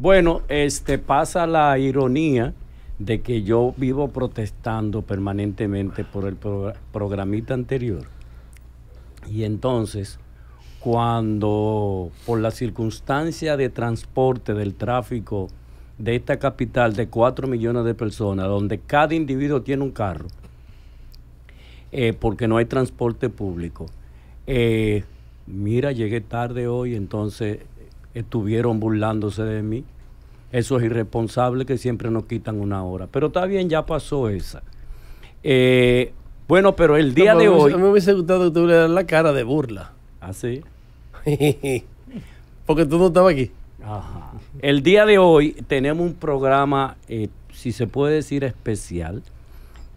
Bueno, este pasa la ironía de que yo vivo protestando permanentemente por el programita anterior. Y entonces, cuando por la circunstancia de transporte del tráfico de esta capital de 4 millones de personas, donde cada individuo tiene un carro, eh, porque no hay transporte público. Eh, mira, llegué tarde hoy, entonces estuvieron burlándose de mí. Eso es irresponsable, que siempre nos quitan una hora. Pero está bien, ya pasó esa. Eh, bueno, pero el día de hoy. A me hubiese gustado que tú le la cara de burla. ¿Ah, sí? Porque tú no estabas aquí. El día de hoy tenemos un programa, eh, si se puede decir, especial.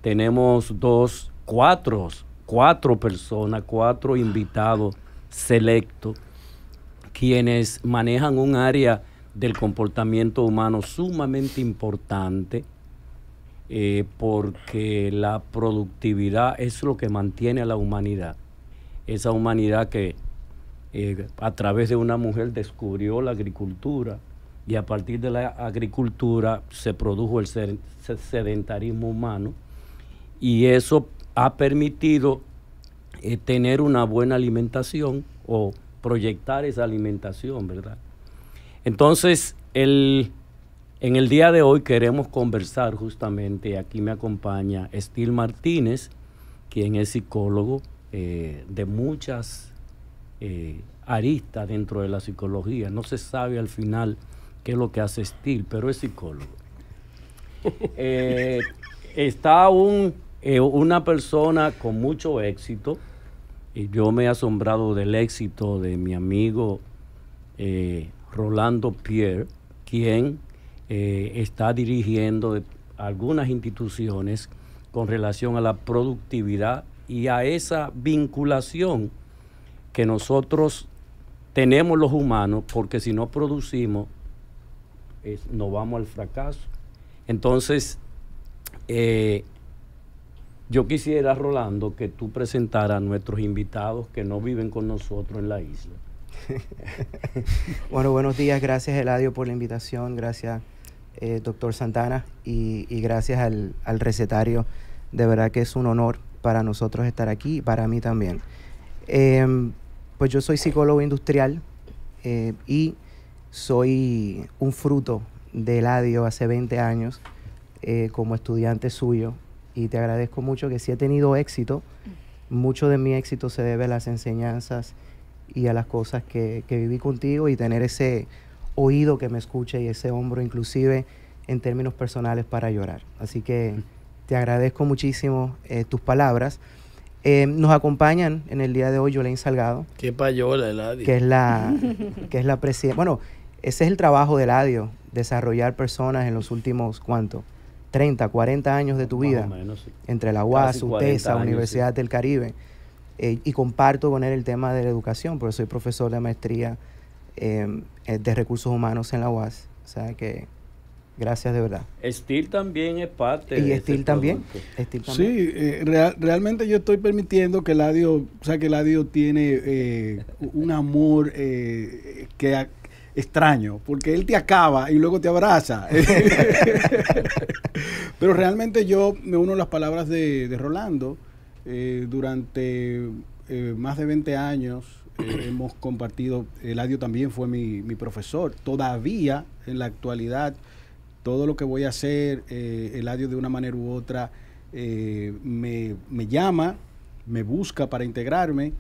Tenemos dos, cuatro, cuatro personas, cuatro invitados selectos quienes manejan un área del comportamiento humano sumamente importante eh, porque la productividad es lo que mantiene a la humanidad. Esa humanidad que eh, a través de una mujer descubrió la agricultura y a partir de la agricultura se produjo el sedentarismo humano y eso ha permitido eh, tener una buena alimentación o proyectar esa alimentación, ¿verdad? Entonces, en el día de hoy queremos conversar justamente, aquí me acompaña Estil Martínez, quien es psicólogo eh, de muchas eh, aristas dentro de la psicología. No se sabe al final qué es lo que hace Steele, pero es psicólogo. Eh, está un, una persona con mucho éxito, yo me he asombrado del éxito de mi amigo eh, Rolando Pierre, quien eh, está dirigiendo algunas instituciones con relación a la productividad y a esa vinculación que nosotros tenemos los humanos, porque si no producimos, nos vamos al fracaso. Entonces, eh, yo quisiera, Rolando, que tú presentara a nuestros invitados que no viven con nosotros en la isla. bueno, buenos días. Gracias, Eladio, por la invitación. Gracias, eh, doctor Santana. Y, gracias al, recetario. De verdad que es un honor para nosotros estar aquí y para mí también. Em, pues yo soy psicólogo industrial eh, y soy un fruto de Eladio hace 20 años eh, como estudiante suyo y te agradezco mucho que si he tenido éxito. Mucho de mi éxito se debe a las enseñanzas y a las cosas que, viví contigo y tener ese oído que me escucha y ese hombro inclusive en términos personales para llorar. Así que te agradezco muchísimo eh, tus palabras. Eh, nos acompañan en el día de hoy Yolén Salgado. Qué payola, Que es la, que es la presidenta. Bueno, ese es el trabajo de radio desarrollar personas en los últimos, cuantos 30, 40 años de tu vida entre la UAS, UTESA, Universidad del Caribe, eh, y comparto con él el tema de la educación, porque soy profesor de maestría eh, eh, de recursos humanos en la UAS. O sea que gracias de verdad. Estil también es parte. Y de Steel, también, Steel también. Sí, realmente yo estoy permitiendo que Ladio, o sea, que Ladio tiene un amor que extraño, porque él te acaba y luego te abraza. Pero realmente yo me uno a las palabras de, Rolando. Eh, durante eh, más de 20 años eh, hemos compartido, Eladio también fue mi, profesor. Todavía, en la actualidad, todo lo que voy a hacer, Eladio de una manera u otra me, me llama, me busca para integrarme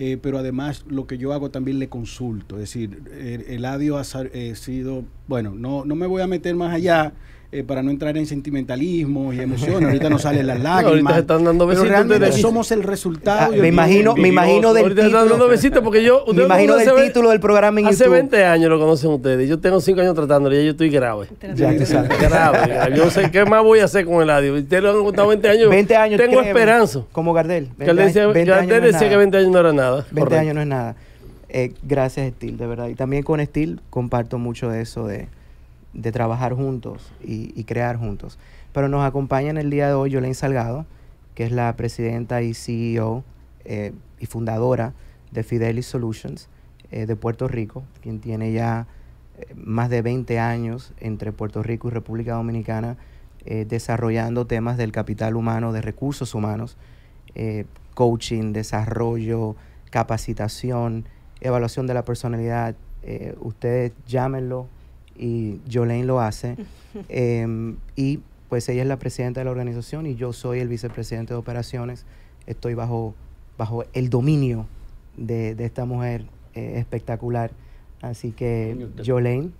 eh, pero además lo que yo hago también le consulto. Es decir, el, Eladio ha eh, sido, bueno, no, no me voy a meter más allá eh, para no entrar en sentimentalismo y emociones. Ahorita nos salen las lágrimas. Ahorita están dando besitos. Pero realmente de... somos el resultado. Ah, me imagino, me imagino del ahorita título. Están dando besitos porque yo. Me imagino del título del programa en hace YouTube. Hace 20 años lo conocen ustedes. Yo tengo 5 años tratándolo y yo estoy grave. Ya, exacto. grave. Yo sé qué más voy a hacer con el audio. Ustedes lo han contado 20 años. 20 años. Tengo esperanza. Como Gardel. Gardel decía, 20 Gardel que 20 años no era nada. 20 años no es nada. Eh, gracias, Steel, de verdad. Y también con Steel comparto mucho de eso de de trabajar juntos y, y, crear juntos. Pero nos acompaña en el día de hoy Jolene Salgado, que es la presidenta y CEO eh, y fundadora de Fidelis Solutions eh, de Puerto Rico, quien tiene ya eh, más de 20 años entre Puerto Rico y República Dominicana desarrollando temas del capital humano, de recursos humanos, coaching, desarrollo, capacitación, evaluación de la personalidad. ustedes llámenlo, y Jolene lo hace. Em, y pues ella es la presidenta de la organización y yo soy el vicepresidente de operaciones. Estoy bajo, bajo el dominio de, esta mujer eh, espectacular. Así que Jolene.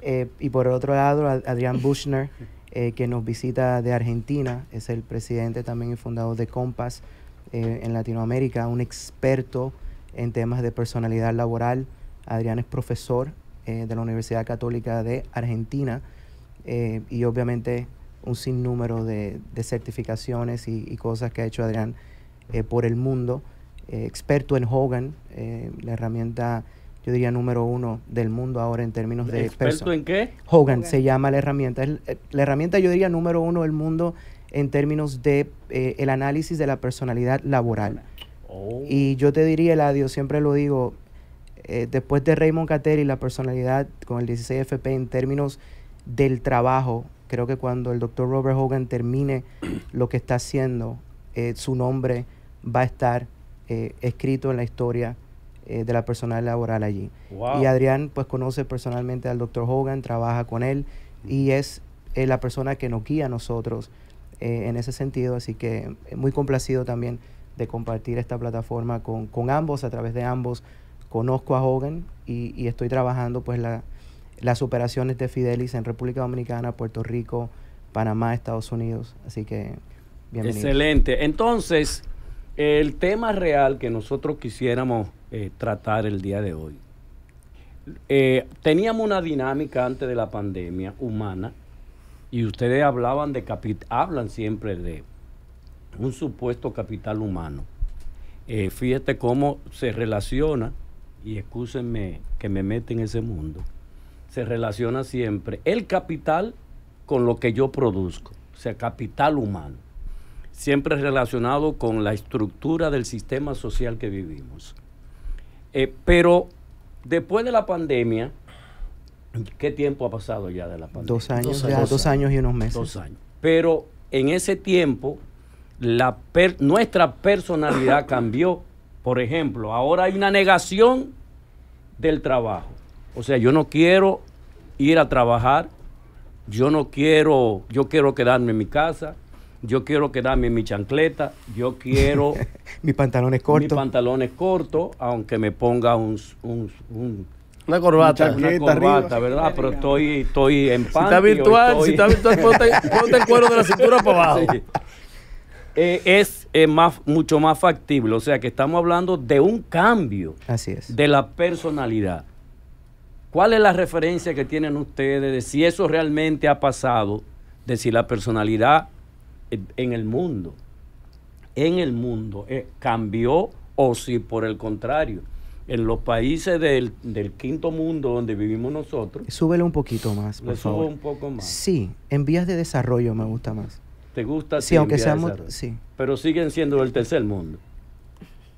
Eh, y por otro lado, Adrián Bushner, eh, que nos visita de Argentina, es el presidente también y fundador de Compass en Latinoamérica, un experto en temas de personalidad laboral. Adrián es profesor eh, de la Universidad Católica de Argentina eh, y obviamente un sinnúmero de, certificaciones y, cosas que ha hecho Adrián eh, por el mundo. experto en Hogan, la herramienta, yo diría, número uno del mundo ahora en términos de... ¿Experto en qué? Hogan, se llama la herramienta. Es la herramienta, yo diría, número uno del mundo en términos de el análisis de la personalidad laboral. Oh. Y yo te diría, Eladio, siempre lo digo, eh, después de Raymond Cateri, la personalidad con el 16FP en términos del trabajo, creo que cuando el doctor Robert Hogan termine lo que está haciendo, eh, su nombre va a estar eh, escrito en la historia de la personal laboral allí. Y Adrián pues conoce personalmente al doctor Hogan, trabaja con él y mm. es la persona que nos guía a nosotros en ese sentido, así que muy complacido también de compartir esta plataforma con, con ambos, a través de ambos, conozco a Hogan y, estoy trabajando pues las operaciones de Fidelis en República Dominicana, Puerto Rico, Panamá, Estados Unidos. Así que bienvenido. Excelente. Entonces, el tema real que nosotros quisiéramos eh, tratar el día de hoy. Eh, teníamos una dinámica antes de la pandemia humana y ustedes hablaban de hablan siempre de un supuesto capital humano. Eh, fíjate cómo se relaciona y excúsenme que me mete en ese mundo, se relaciona siempre el capital con lo que yo produzco, o sea, capital humano, siempre relacionado con la estructura del sistema social que vivimos. Eh, pero después de la pandemia, ¿qué tiempo ha pasado ya de la pandemia? Dos años, dos, años, y unos meses. Dos años. Pero en ese tiempo, nuestra personalidad cambió. Por ejemplo, ahora hay una negación del trabajo. O sea, yo no quiero ir a trabajar, yo no quiero, yo quiero quedarme en mi casa, yo quiero quedarme en mi chancleta, yo quiero... mis pantalones cortos. Mis pantalones cortos, aunque me ponga un, un, una corbata. Una corbata, ¿verdad? Pero estoy, estoy en Si está virtual, si está virtual, ponte, ponte, el cuero de la cintura para abajo. Eh, es eh, más, mucho más factible. O sea que estamos hablando de un cambio de la personalidad. ¿Cuál es la referencia que tienen ustedes de si eso realmente ha pasado, de si la personalidad eh, en el mundo, en el mundo cambió o si por el contrario, en los países del, quinto mundo donde vivimos nosotros. Súbele un poquito más. un poco más. Sí, en vías de desarrollo me gusta más te gusta. Sí, aunque seamos. Sí. Pero siguen siendo el tercer mundo.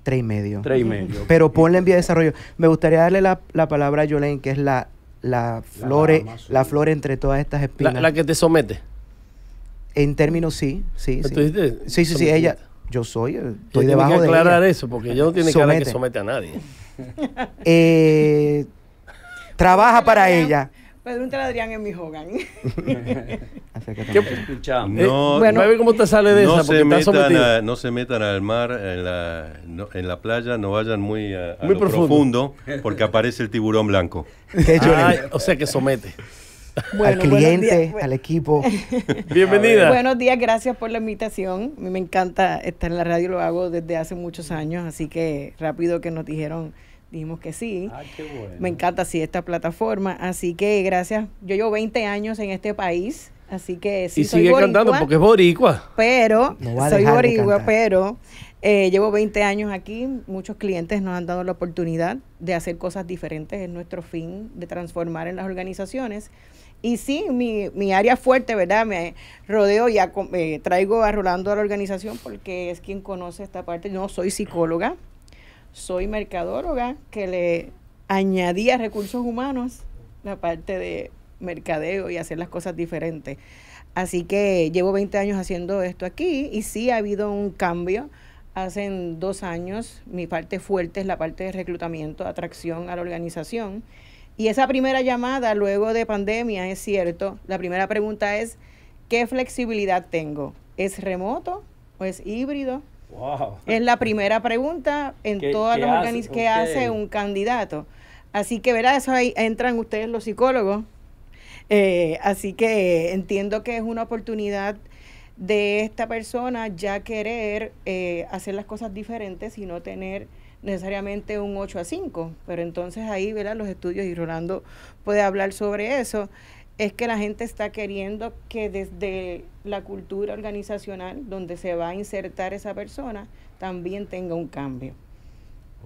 Tres y medio. Tres y medio. Pero ponle en vía de desarrollo. Me gustaría darle la, palabra a Yolén, que es la, la, flore, la, flor entre todas estas espinas. La, que te somete. En términos, sí, sí. Sí. sí, sí, ella. Yo soy, eh, estoy debajo de aclarar eso, porque yo no tiene cara que somete a nadie. Eh, trabaja para ella. Pedro a Adrián en mi Hogan. ¿Qué escuchamos? Eh, no, cómo te sale de no Se metan no se metan al mar, en la, playa, no vayan muy, profundo. porque aparece el tiburón blanco. o sea que somete. al cliente, al equipo. Bienvenida. Buenos días, gracias por la invitación. A mí me encanta estar en la radio, lo hago desde hace muchos años, así que rápido que nos dijeron Dijimos que sí. Ah, Me encanta así esta plataforma. Así que gracias. Yo llevo 20 años en este país. Así que sí. Y soy sigue cantando porque es boricua. Pero, soy boricua, pero eh, llevo 20 años aquí. Muchos clientes nos han dado la oportunidad de hacer cosas diferentes. Es nuestro fin de transformar en las organizaciones. Y sí, mi, área fuerte, ¿verdad? Me rodeo y eh, traigo a Rolando a la organización porque es quien conoce esta parte. Yo no soy psicóloga soy mercadóloga que le añadía recursos humanos, la parte de mercadeo y hacer las cosas diferentes. Así que llevo 20 años haciendo esto aquí y sí ha habido un cambio. Hace dos años mi parte fuerte es la parte de reclutamiento, atracción a la organización. Y esa primera llamada luego de pandemia, es cierto, la primera pregunta es, ¿qué flexibilidad tengo? ¿Es remoto o es híbrido? Es la primera pregunta en todas las organizaciones que hace, un candidato. Así que, ¿verdad? eso ahí entran ustedes los psicólogos. Eh, así que entiendo que es una oportunidad de esta persona ya querer eh, hacer las cosas diferentes y no tener necesariamente un 8 a 5, pero entonces ahí, ¿verdad? Los estudios, y Rolando puede hablar sobre eso, es que la gente está queriendo que desde la cultura organizacional donde se va a insertar esa persona también tenga un cambio.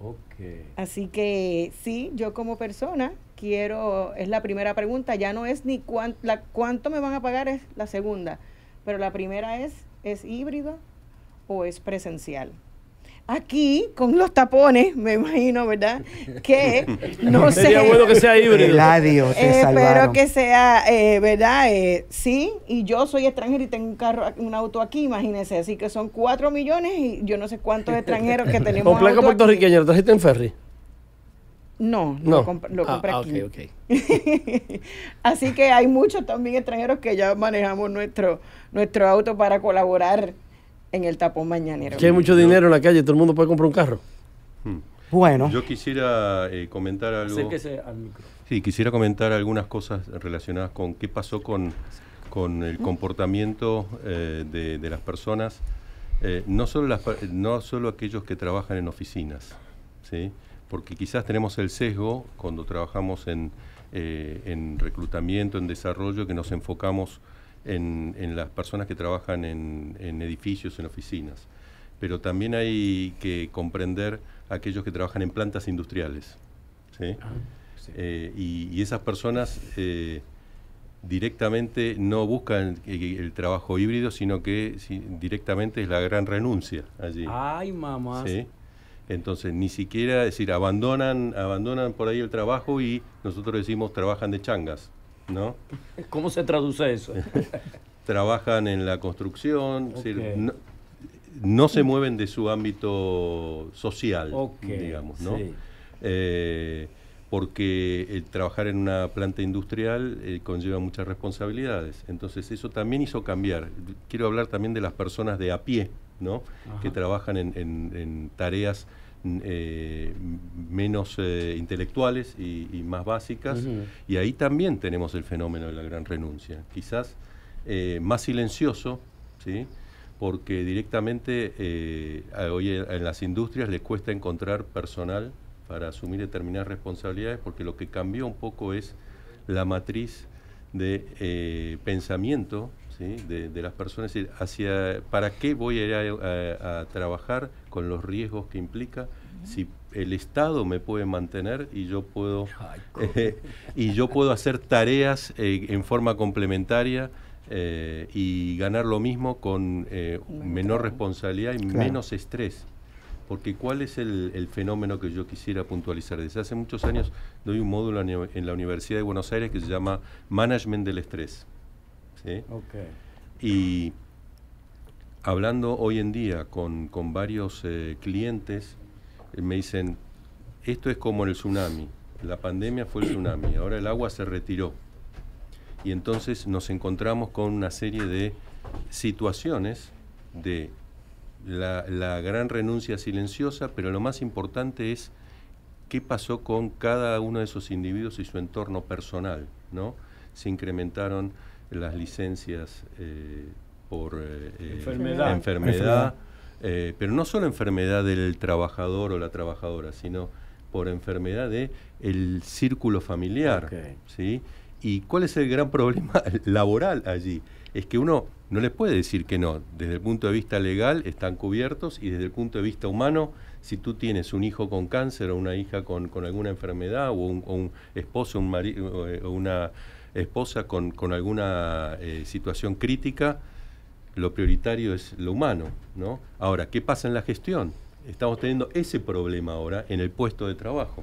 Okay. Así que sí, yo como persona quiero, es la primera pregunta, ya no es ni la, cuánto me van a pagar, es la segunda, pero la primera es, ¿es híbrido o es presencial? aquí con los tapones, me imagino, ¿verdad? Que no sé. Sería bueno que sea híbrido. Espero eh, que sea, eh, ¿verdad? Eh, sí, y yo soy extranjero y tengo un carro, un auto aquí, imagínese. Así que son cuatro millones y yo no sé cuántos extranjeros que tenemos. ¿Con placa puertorriqueña lo trajiste en ferry? No, no, lo, ah, compré ah, aquí. Así que hay muchos también extranjeros que ya manejamos nuestro, nuestro auto para colaborar en el tapón mañanero. Que hay mucho dinero en la calle, todo el mundo puede comprar un carro. Hmm. Bueno. Yo quisiera eh, comentar algo. Sí, quisiera comentar algunas cosas relacionadas con qué pasó con, con el comportamiento eh, de, las personas, eh, no, solo no solo aquellos que trabajan en oficinas, ¿sí? porque quizás tenemos el sesgo cuando trabajamos en, en reclutamiento, en desarrollo, que nos enfocamos en, las personas que trabajan en, edificios, en oficinas, pero también hay que comprender aquellos que trabajan en plantas industriales. Ah, eh, y, esas personas eh, directamente no buscan el, trabajo híbrido, sino que directamente es la gran renuncia allí. Ay, mamá. Entonces, ni siquiera, es decir, abandonan, abandonan por ahí el trabajo y nosotros decimos trabajan de changas. ¿no? ¿Cómo se traduce eso? Trabajan en la construcción, no, se mueven de su ámbito social, digamos, ¿no? Eh, porque el trabajar en una planta industrial eh, conlleva muchas responsabilidades. Entonces eso también hizo cambiar. Quiero hablar también de las personas de a pie, ¿no? Que trabajan en tareas Mm, eh, menos eh, intelectuales y, más básicas. Y ahí también tenemos el fenómeno de la gran renuncia, quizás eh, más silencioso, ¿sí? porque directamente hoy en las industrias les cuesta encontrar personal para asumir determinadas responsabilidades, porque lo que cambió un poco es la matriz de pensamiento de, las personas, hacia, ¿para qué voy a ir a, trabajar con los riesgos que implica? si el Estado me puede mantener y yo puedo y yo puedo hacer tareas eh, en forma complementaria eh, y ganar lo mismo con eh, menor responsabilidad y menos estrés. Porque cuál es el, el, fenómeno que yo quisiera puntualizar. Desde hace muchos años doy un módulo en la Universidad de Buenos Aires que se llama Management del Estrés. Y hablando hoy en día con, varios eh, clientes, eh, me dicen, esto es como el tsunami, la pandemia fue el tsunami, ahora el agua se retiró. Y entonces nos encontramos con una serie de situaciones de la, la, gran renuncia silenciosa, pero lo más importante es qué pasó con cada uno de esos individuos y su entorno personal, ¿no? Se incrementaron las licencias eh, por eh, eh, enfermedad, enfermedad, pero no solo enfermedad del trabajador o la trabajadora, sino por enfermedad del círculo familiar, ¿sí? ¿Y cuál es el gran problema laboral allí? Es que uno no les puede decir que no. Desde el punto de vista legal están cubiertos y desde el punto de vista humano, si tú tienes un hijo con cáncer o una hija con, alguna enfermedad o un, esposo, un esposo o una esposa con, con alguna eh, situación crítica, lo prioritario es lo humano, ¿no? Ahora, ¿qué pasa en la gestión? Estamos teniendo ese problema ahora en el puesto de trabajo,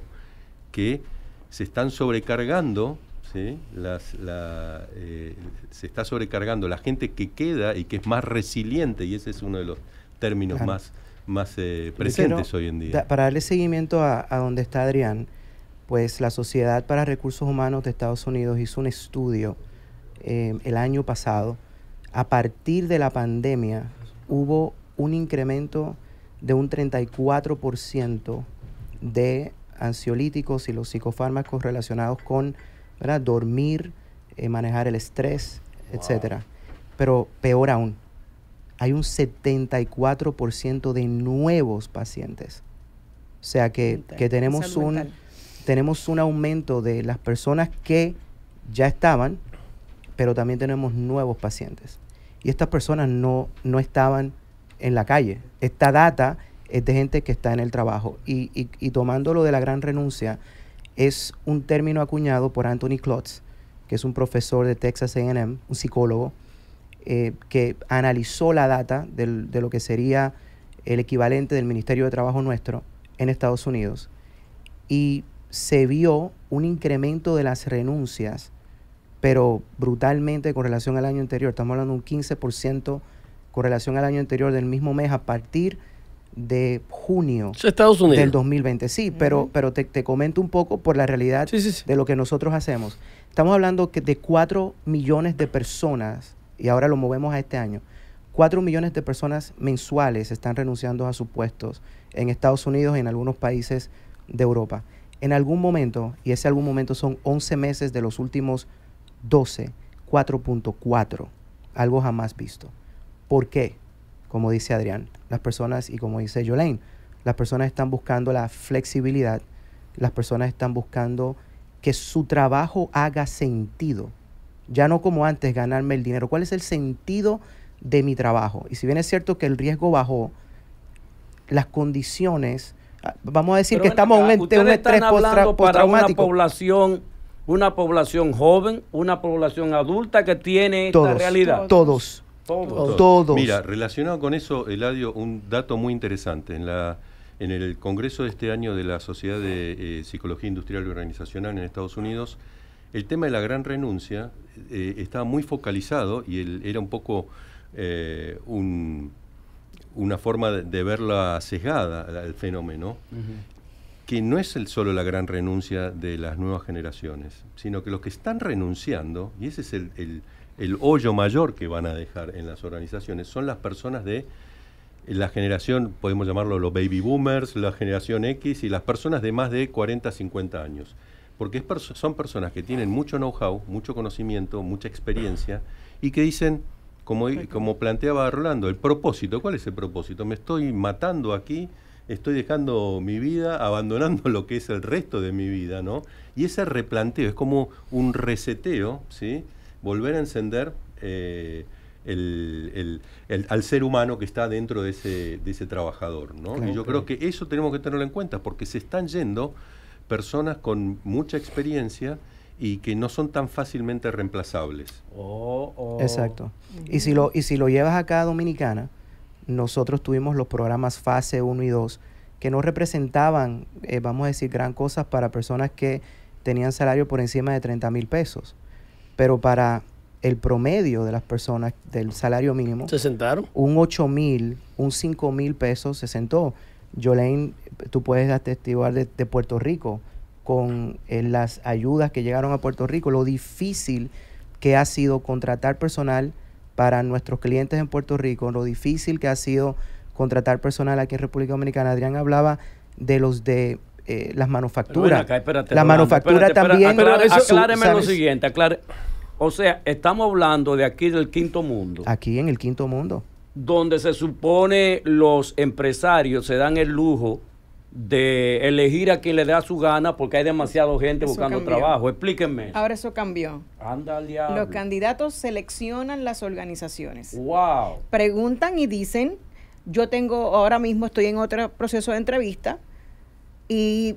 que se están sobrecargando, ¿sí? Las, la, eh, se está sobrecargando la gente que queda y que es más resiliente, y ese es uno de los términos más, más eh, presentes hoy en día. para darle seguimiento a, a donde está Adrián, pues la Sociedad para Recursos Humanos de Estados Unidos hizo un estudio eh, el año pasado. A partir de la pandemia hubo un incremento de un 34% de ansiolíticos y los psicofármacos relacionados con dormir, eh, manejar el estrés, etc. etcétera. Pero peor aún, hay un 74% de nuevos pacientes. O sea que, tenemos un, tenemos un aumento de las personas que ya estaban, pero también tenemos nuevos pacientes. Y estas personas no, no estaban en la calle. Esta data es de gente que está en el trabajo. Y, y, tomando lo de la gran renuncia, es un término acuñado por Anthony Klotz, que es un profesor de Texas AM, un psicólogo, eh, que analizó la data de lo que sería el equivalente del Ministerio de Trabajo nuestro en Estados Unidos. Y se vio un incremento de las renuncias, pero brutalmente con relación al año anterior. Estamos hablando de un 15% con relación al año anterior del mismo mes a partir de junio Estados Unidos. del 2020. Sí, pero, pero te, comento un poco por la realidad de lo que nosotros hacemos. Estamos hablando que de 4 millones de personas, y ahora lo movemos a este año, 4 millones de personas mensuales están renunciando a sus puestos en Estados Unidos y en algunos países de Europa en algún momento, y ese algún momento son 11 meses de los últimos 12, 4.4, algo jamás visto. ¿Por qué? Como dice Adrián, las personas, y como dice Jolaine, las personas están buscando la flexibilidad, las personas están buscando que su trabajo haga sentido, ya no como antes ganarme el dinero, cuál es el sentido de mi trabajo. Y si bien es cierto que el riesgo bajó, las condiciones Vamos a decir que estamos en un, estrés postraumático. Para una población, una población joven, una población adulta que tiene esta realidad. Todos. Todos. Todos. Mira, relacionado con eso, Eladio, un dato muy interesante. En, la, en el Congreso de este año de la Sociedad de eh, Psicología Industrial y Organizacional en Estados Unidos, el tema de la gran renuncia eh, estaba muy focalizado y era un poco eh, un una forma de, verla sesgada el fenómeno, que no es el solo la gran renuncia de las nuevas generaciones, sino que los que están renunciando, y ese es el, hoyo mayor que van a dejar en las organizaciones, son las personas de la generación, podemos llamarlo los baby boomers, la generación X y las personas de más de 40, 50 años. Porque son personas que tienen mucho know-how, mucho conocimiento, mucha experiencia y que dicen, como, como planteaba Rolando, el propósito, ¿cuál es el propósito? ¿Me estoy matando aquí? estoy dejando mi vida, abandonando lo que es el resto de mi vida, ¿no? Y ese replanteo es como un reseteo, ¿sí? Volver a encender eh, el, el, el, al ser humano que está dentro de ese, de ese trabajador, ¿no? y yo creo que eso tenemos que tenerlo en cuenta, porque se están yendo personas con mucha experiencia y que no son tan fácilmente reemplazables. Oh, oh. Exacto. y, si lo, y si lo llevas acá a Dominicana, nosotros tuvimos los programas fase 1 y 2 que no representaban, eh, vamos a decir, gran cosas para personas que tenían salario por encima de 30 mil pesos. Pero para el promedio de las personas del salario mínimo. ¿Se sentaron? Un 8 mil, un 5 mil pesos se sentó. Jolene, tú puedes atestiguar de Puerto Rico con eh, las ayudas que llegaron a Puerto Rico, lo difícil que ha sido contratar personal para nuestros clientes en Puerto Rico, lo difícil que ha sido contratar personal aquí en República Dominicana. Adrián hablaba de los de eh, las manufacturas. la manufactura también. acláreme lo siguiente, aclare. O sea, estamos hablando de aquí del quinto mundo. Aquí en el quinto mundo. Donde se supone los empresarios se dan el lujo de elegir a quien le da su gana porque hay demasiada gente buscando trabajo. Explíquenme. Ahora eso cambió. Los candidatos seleccionan las organizaciones. Wow. Preguntan y dicen, yo tengo, ahora mismo estoy en otro proceso de entrevista y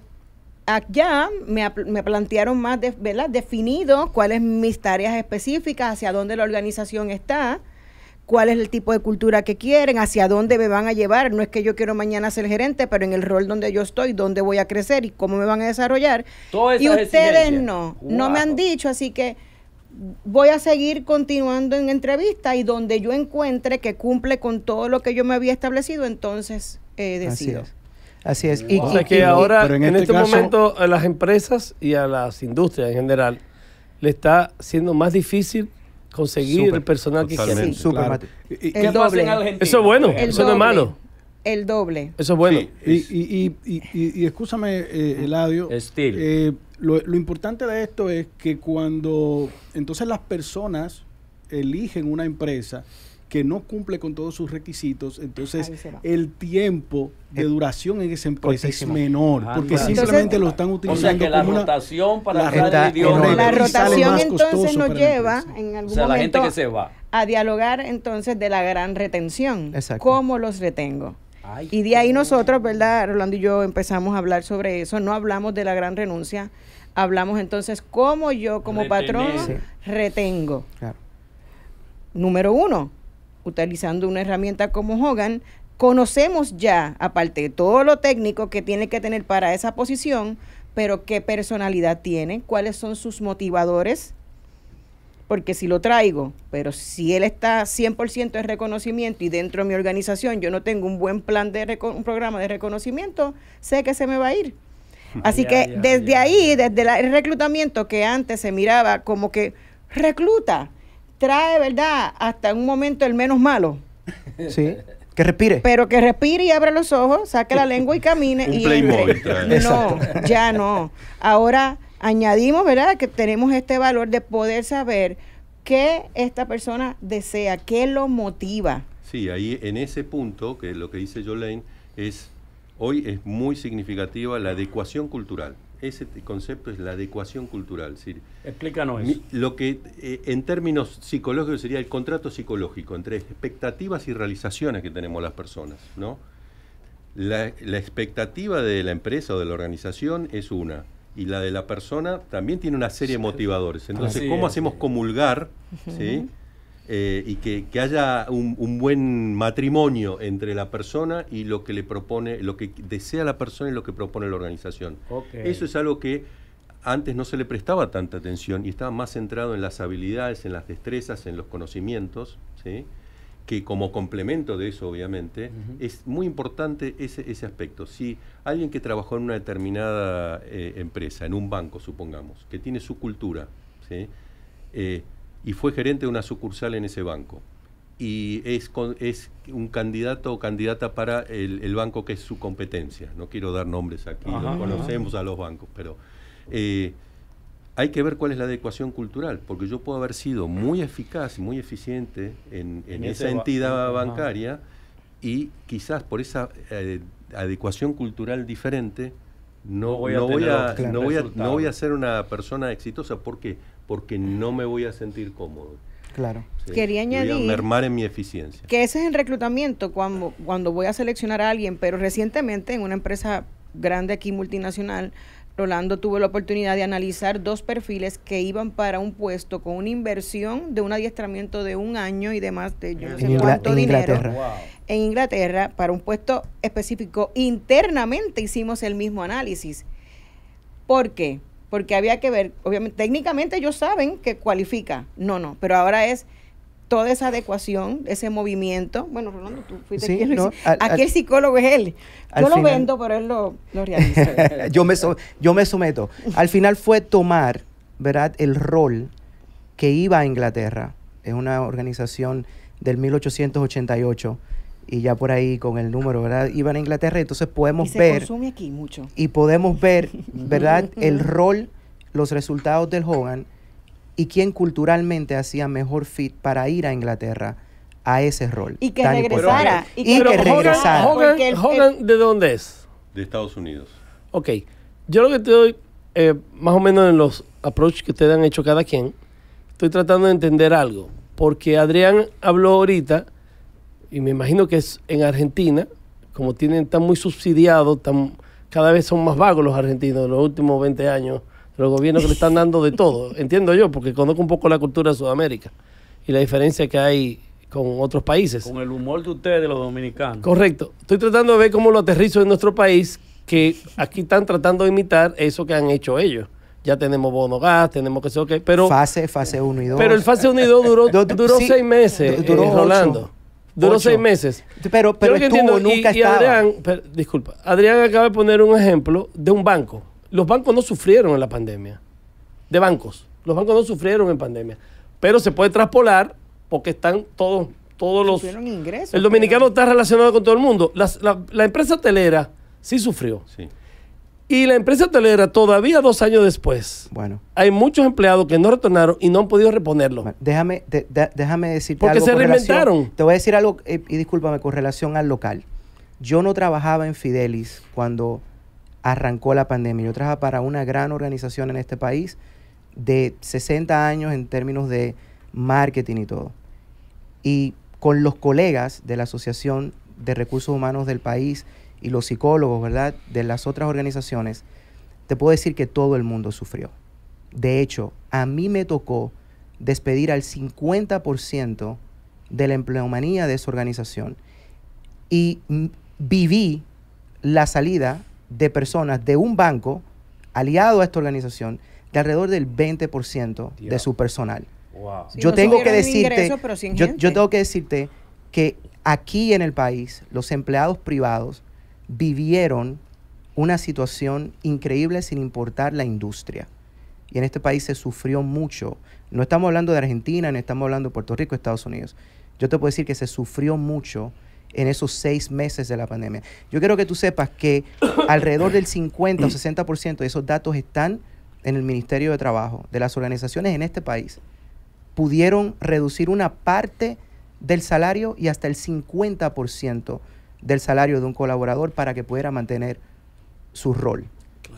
allá me, plantearon más, de, ¿verdad? Definido cuáles mis tareas específicas, hacia dónde la organización está cuál es el tipo de cultura que quieren, hacia dónde me van a llevar. No es que yo quiero mañana ser gerente, pero en el rol donde yo estoy, dónde voy a crecer y cómo me van a desarrollar. Y ustedes no, no me han dicho, así que voy a seguir continuando en entrevista y donde yo encuentre que cumple con todo lo que yo me había establecido, entonces eh, decido. Así es. Y, que ahora, en, este, este momento, a las empresas y a las industrias en general, le está siendo más difícil conseguir el personal que quieran. Sí, claro. Eso es bueno, eso doble. no es malo. El doble. Eso es bueno. Y, y, y, y, escúchame, eh, Eladio. Eh, lo, lo importante de esto es que cuando entonces las personas eligen una empresa, que no cumple con todos sus requisitos, entonces el tiempo de duración en esa empresa es menor, ah, porque simplemente lo están utilizando. la rotación para la, la rotación entonces nos lleva en algún momento a dialogar entonces de la gran retención. ¿Cómo los retengo? y de ahí nosotros, ¿verdad? Rolando y yo empezamos a hablar sobre eso, no hablamos de la gran renuncia, hablamos entonces cómo yo como patrón retengo. Número uno, utilizando una herramienta como Hogan, conocemos ya, aparte de todo lo técnico que tiene que tener para esa posición, pero qué personalidad tiene, cuáles son sus motivadores, porque si lo traigo, pero si él está 100% de reconocimiento y dentro de mi organización yo no tengo un buen plan de un programa de reconocimiento, sé que se me va a ir. Así que desde ahí, desde el reclutamiento que antes se miraba como que recluta, trae, ¿verdad? Hasta un momento el menos malo. Sí. Que respire. Pero que respire y abra los ojos, saque la lengua y camine. y No, ya no. Ahora añadimos, ¿verdad? Que tenemos este valor de poder saber qué esta persona desea, qué lo motiva. Sí, ahí en ese punto, que lo que dice Jolene, es hoy es muy significativa la adecuación cultural ese concepto es la adecuación cultural. Explícanos eso. Lo que eh, en términos psicológicos sería el contrato psicológico entre expectativas y realizaciones que tenemos las personas, ¿no? La, expectativa de la empresa o de la organización es una y la de la persona también tiene una serie de motivadores. Entonces, ¿cómo hacemos comulgar ¿sí? Eh, y que, haya un, buen matrimonio entre la persona y lo que le propone, lo que desea la persona y lo que propone la organización. Eso es algo que antes no se le prestaba tanta atención y estaba más centrado en las habilidades, en las destrezas, en los conocimientos, ¿sí? que como complemento de eso, obviamente, es muy importante ese, aspecto. Si alguien que trabajó en una determinada eh, empresa, en un banco, supongamos, que tiene su cultura, ¿sí? Eh, y fue gerente de una sucursal en ese banco. Y es, es un candidato o candidata para el, banco que es su competencia. No quiero dar nombres aquí, conocemos a los bancos, pero eh, hay que ver cuál es la adecuación cultural, porque yo puedo haber sido muy eficaz y muy eficiente en, esa entidad bancaria y quizás por esa eh, adecuación cultural diferente no, voy, a, ser una persona exitosa. porque porque no me voy a sentir cómodo. Claro. Quería añadir. Voy a mermar en mi eficiencia. Que ese es el reclutamiento cuando, cuando voy a seleccionar a alguien, pero recientemente en una empresa grande aquí multinacional, Rolando tuvo la oportunidad de analizar dos perfiles que iban para un puesto con una inversión de un adiestramiento de un año y demás de en en Inglaterra para un puesto específico. Internamente hicimos el mismo análisis. ¿Por qué? porque había que ver, obviamente, técnicamente ellos saben que cualifica, no, no, pero ahora es toda esa adecuación, ese movimiento. Bueno, Rolando, tú fuiste quien Aquí el psicólogo es él. Yo lo vendo, pero él lo, lo realiza. yo, me yo me someto. Al final fue tomar, ¿verdad?, el rol que iba a Inglaterra. Es una organización del 1888 y ya por ahí con el número, ¿verdad? Iban a Inglaterra, entonces podemos y se ver... Consume aquí mucho. Y podemos ver, ¿verdad? el rol, los resultados del Hogan y quién culturalmente hacía mejor fit para ir a Inglaterra a ese rol. Y que regresara. Y, que, eh, regresara. Hogan, ¿de dónde es? De Estados Unidos. Ok. Yo lo que te doy, eh, más o menos en los approaches que ustedes han hecho cada quien, estoy tratando de entender algo. Porque Adrián habló ahorita y me imagino que es en Argentina, como tienen tan muy subsidiados tan, cada vez son más vagos los argentinos en los últimos 20 años, los gobiernos que le están dando de todo, entiendo yo, porque conozco un poco la cultura de Sudamérica y la diferencia que hay con otros países. Con el humor de ustedes, de los dominicanos. Correcto. Estoy tratando de ver cómo lo aterrizo en nuestro país, que aquí están tratando de imitar eso que han hecho ellos. Ya tenemos bono gas, tenemos que sé qué, pero... Fase, fase 1 y 2. Pero el fase 1 y 2 duró, duró seis meses, duró Duró seis meses. Pero, pero estuvo, nunca disculpa, Adrián acaba de poner un ejemplo de un banco. Los bancos no sufrieron en la pandemia. De bancos. Los bancos no sufrieron en pandemia. Pero se puede traspolar porque están todos, todos los. Ingresos, el dominicano está relacionado con todo el mundo. la, la, empresa telera sí sufrió. Sí. Y la empresa hotelera todavía dos años después. Bueno. Hay muchos empleados que no retornaron y no han podido reponerlo. déjame, déjame decir Porque algo. Porque se reinventaron. te voy a decir algo, eh, y discúlpame, con relación al local. Yo no trabajaba en Fidelis cuando arrancó la pandemia. Yo trabajaba para una gran organización en este país de 60 años en términos de marketing y todo. Y con los colegas de la Asociación de Recursos Humanos del país y los psicólogos, ¿verdad?, de las otras organizaciones, te puedo decir que todo el mundo sufrió. De hecho, a mí me tocó despedir al 50% de la empleomanía de esa organización y viví la salida de personas de un banco aliado a esta organización de alrededor del 20% de su personal. yo tengo que decirte, yo tengo que decirte que aquí en el país los empleados privados vivieron una situación increíble sin importar la industria. Y en este país se sufrió mucho. No estamos hablando de Argentina, ni estamos hablando de Puerto Rico, Estados Unidos. Yo te puedo decir que se sufrió mucho en esos seis meses de la pandemia. Yo quiero que tú sepas que alrededor del 50 o 60% de esos datos están en el Ministerio de Trabajo, de las organizaciones en este país. Pudieron reducir una parte del salario y hasta el 50% del salario de un colaborador para que pudiera mantener su rol,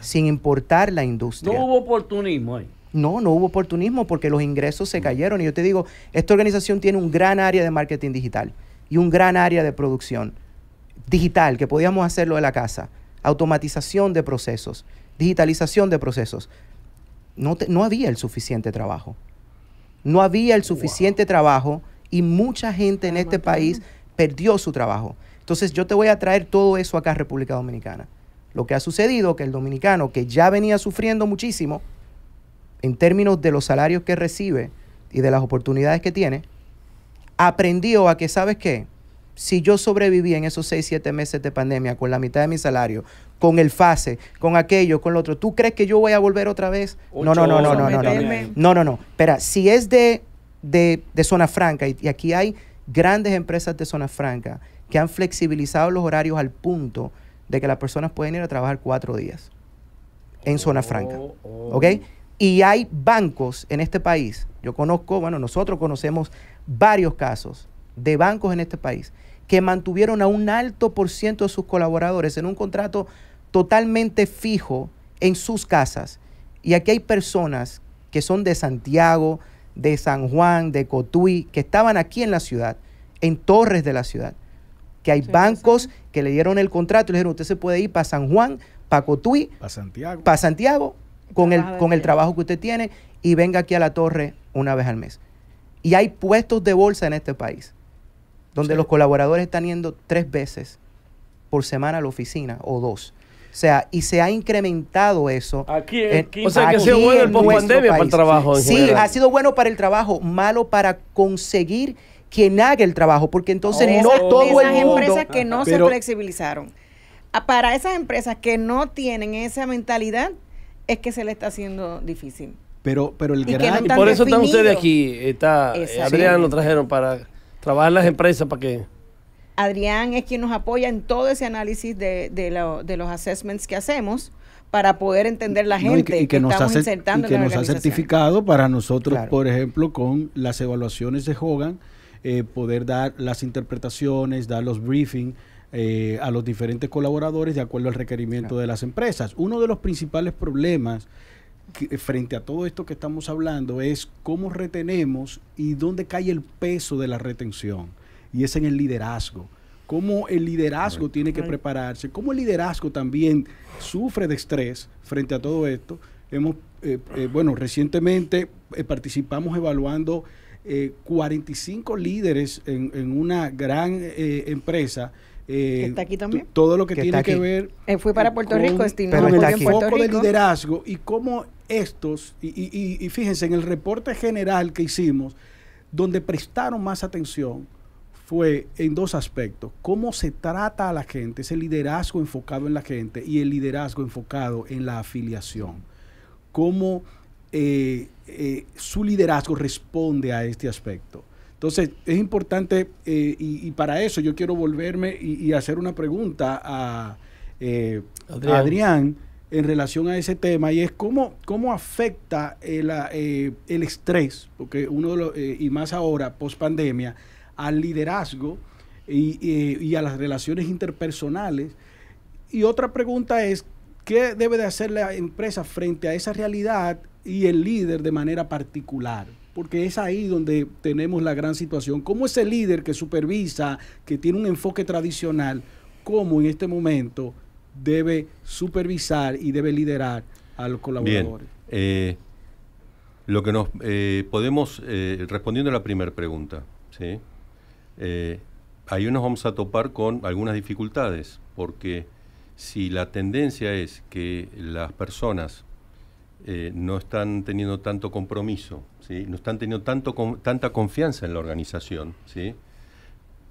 sin importar la industria. No hubo oportunismo ahí. No, no hubo oportunismo porque los ingresos se cayeron. Y yo te digo, esta organización tiene un gran área de marketing digital y un gran área de producción digital, que podíamos hacerlo de la casa, automatización de procesos, digitalización de procesos. No, no había el suficiente trabajo. No había el suficiente trabajo y mucha gente en este país perdió su trabajo. Entonces yo te voy a traer todo eso acá a República Dominicana. Lo que ha sucedido que el dominicano, que ya venía sufriendo muchísimo en términos de los salarios que recibe y de las oportunidades que tiene, aprendió a que, ¿sabes qué? Si yo sobreviví en esos 6, 7 meses de pandemia con la mitad de mi salario, con el fase, con aquello, con lo otro, ¿tú crees que yo voy a volver otra vez? No, no, no, no, no, no, no, no. No, no, Espera, si es de, de, zona franca, y aquí hay grandes empresas de zona franca, que han flexibilizado los horarios al punto de que las personas pueden ir a trabajar cuatro días en zona franca. Oh, oh. ¿Ok? Y hay bancos en este país, yo conozco, bueno, nosotros conocemos varios casos de bancos en este país que mantuvieron a un alto por ciento de sus colaboradores en un contrato totalmente fijo en sus casas. Y aquí hay personas que son de Santiago, de San Juan, de Cotuí, que estaban aquí en la ciudad, en torres de la ciudad, que hay bancos que le dieron el contrato y le dijeron, usted se puede ir para San Juan, para Cotuí, para Santiago, Santiago con, el, con el trabajo que usted tiene y venga aquí a la torre una vez al mes. Y hay puestos de bolsa en este país, donde los colaboradores están yendo tres veces por semana a la oficina o dos. O sea, y se ha incrementado eso. Aquí, o sea, que ha sido bueno el pandemia para el trabajo. sí, ha sido bueno para el trabajo, malo para conseguir quien haga el trabajo, porque entonces oh, no todo el mundo. empresas que no se flexibilizaron. Ah, para esas empresas que no tienen esa mentalidad, es que se le está haciendo difícil. Pero, pero el y gran... y por eso están ustedes aquí. Está, eh, Adrián lo trajeron para trabajar las empresas para que... Adrián es quien nos apoya en todo ese análisis de, de, de los assessments que hacemos para poder entender la gente y que, nos estamos insertando y que nos ha certificado para nosotros, por ejemplo, con las evaluaciones de Hogan, eh, poder dar las interpretaciones, dar los briefings eh, a los diferentes colaboradores de acuerdo al requerimiento de las empresas. Uno de los principales problemas frente a todo esto que estamos hablando es cómo retenemos y dónde cae el peso de la retención. Y es en el liderazgo cómo el liderazgo tiene que prepararse, cómo el liderazgo también sufre de estrés frente a todo esto. Hemos, eh, bueno, recientemente participamos evaluando 45 eh, líderes en, una gran eh, empresa. Eh, está aquí también. Todo lo que, tiene que ver. fui para Puerto con, Rico, estimo con el de liderazgo y cómo estos, y, fíjense, en el reporte general que hicimos, donde prestaron más atención fue en dos aspectos, cómo se trata a la gente, ese liderazgo enfocado en la gente y el liderazgo enfocado en la afiliación. Cómo eh, eh, su liderazgo responde a este aspecto. Entonces, es importante, eh, y, para eso yo quiero volverme y, hacer una pregunta a, eh, Adrián. en relación a ese tema, y es cómo, cómo afecta el, estrés, porque uno y más ahora, post pandemia, al liderazgo y, y a las relaciones interpersonales. Y otra pregunta es, ¿qué debe de hacer la empresa frente a esa realidad y el líder de manera particular, porque es ahí donde tenemos la gran situación. ¿Cómo ese líder que supervisa, que tiene un enfoque tradicional, cómo en este momento debe supervisar y debe liderar a los colaboradores? Eh, lo que nos eh, podemos, eh, respondiendo a la primera pregunta, ¿sí? ahí nos vamos a topar con algunas dificultades, porque si la tendencia es que las personas eh, no están teniendo tanto compromiso, ¿sí? no están teniendo tanto tanta confianza en la organización, ¿sí?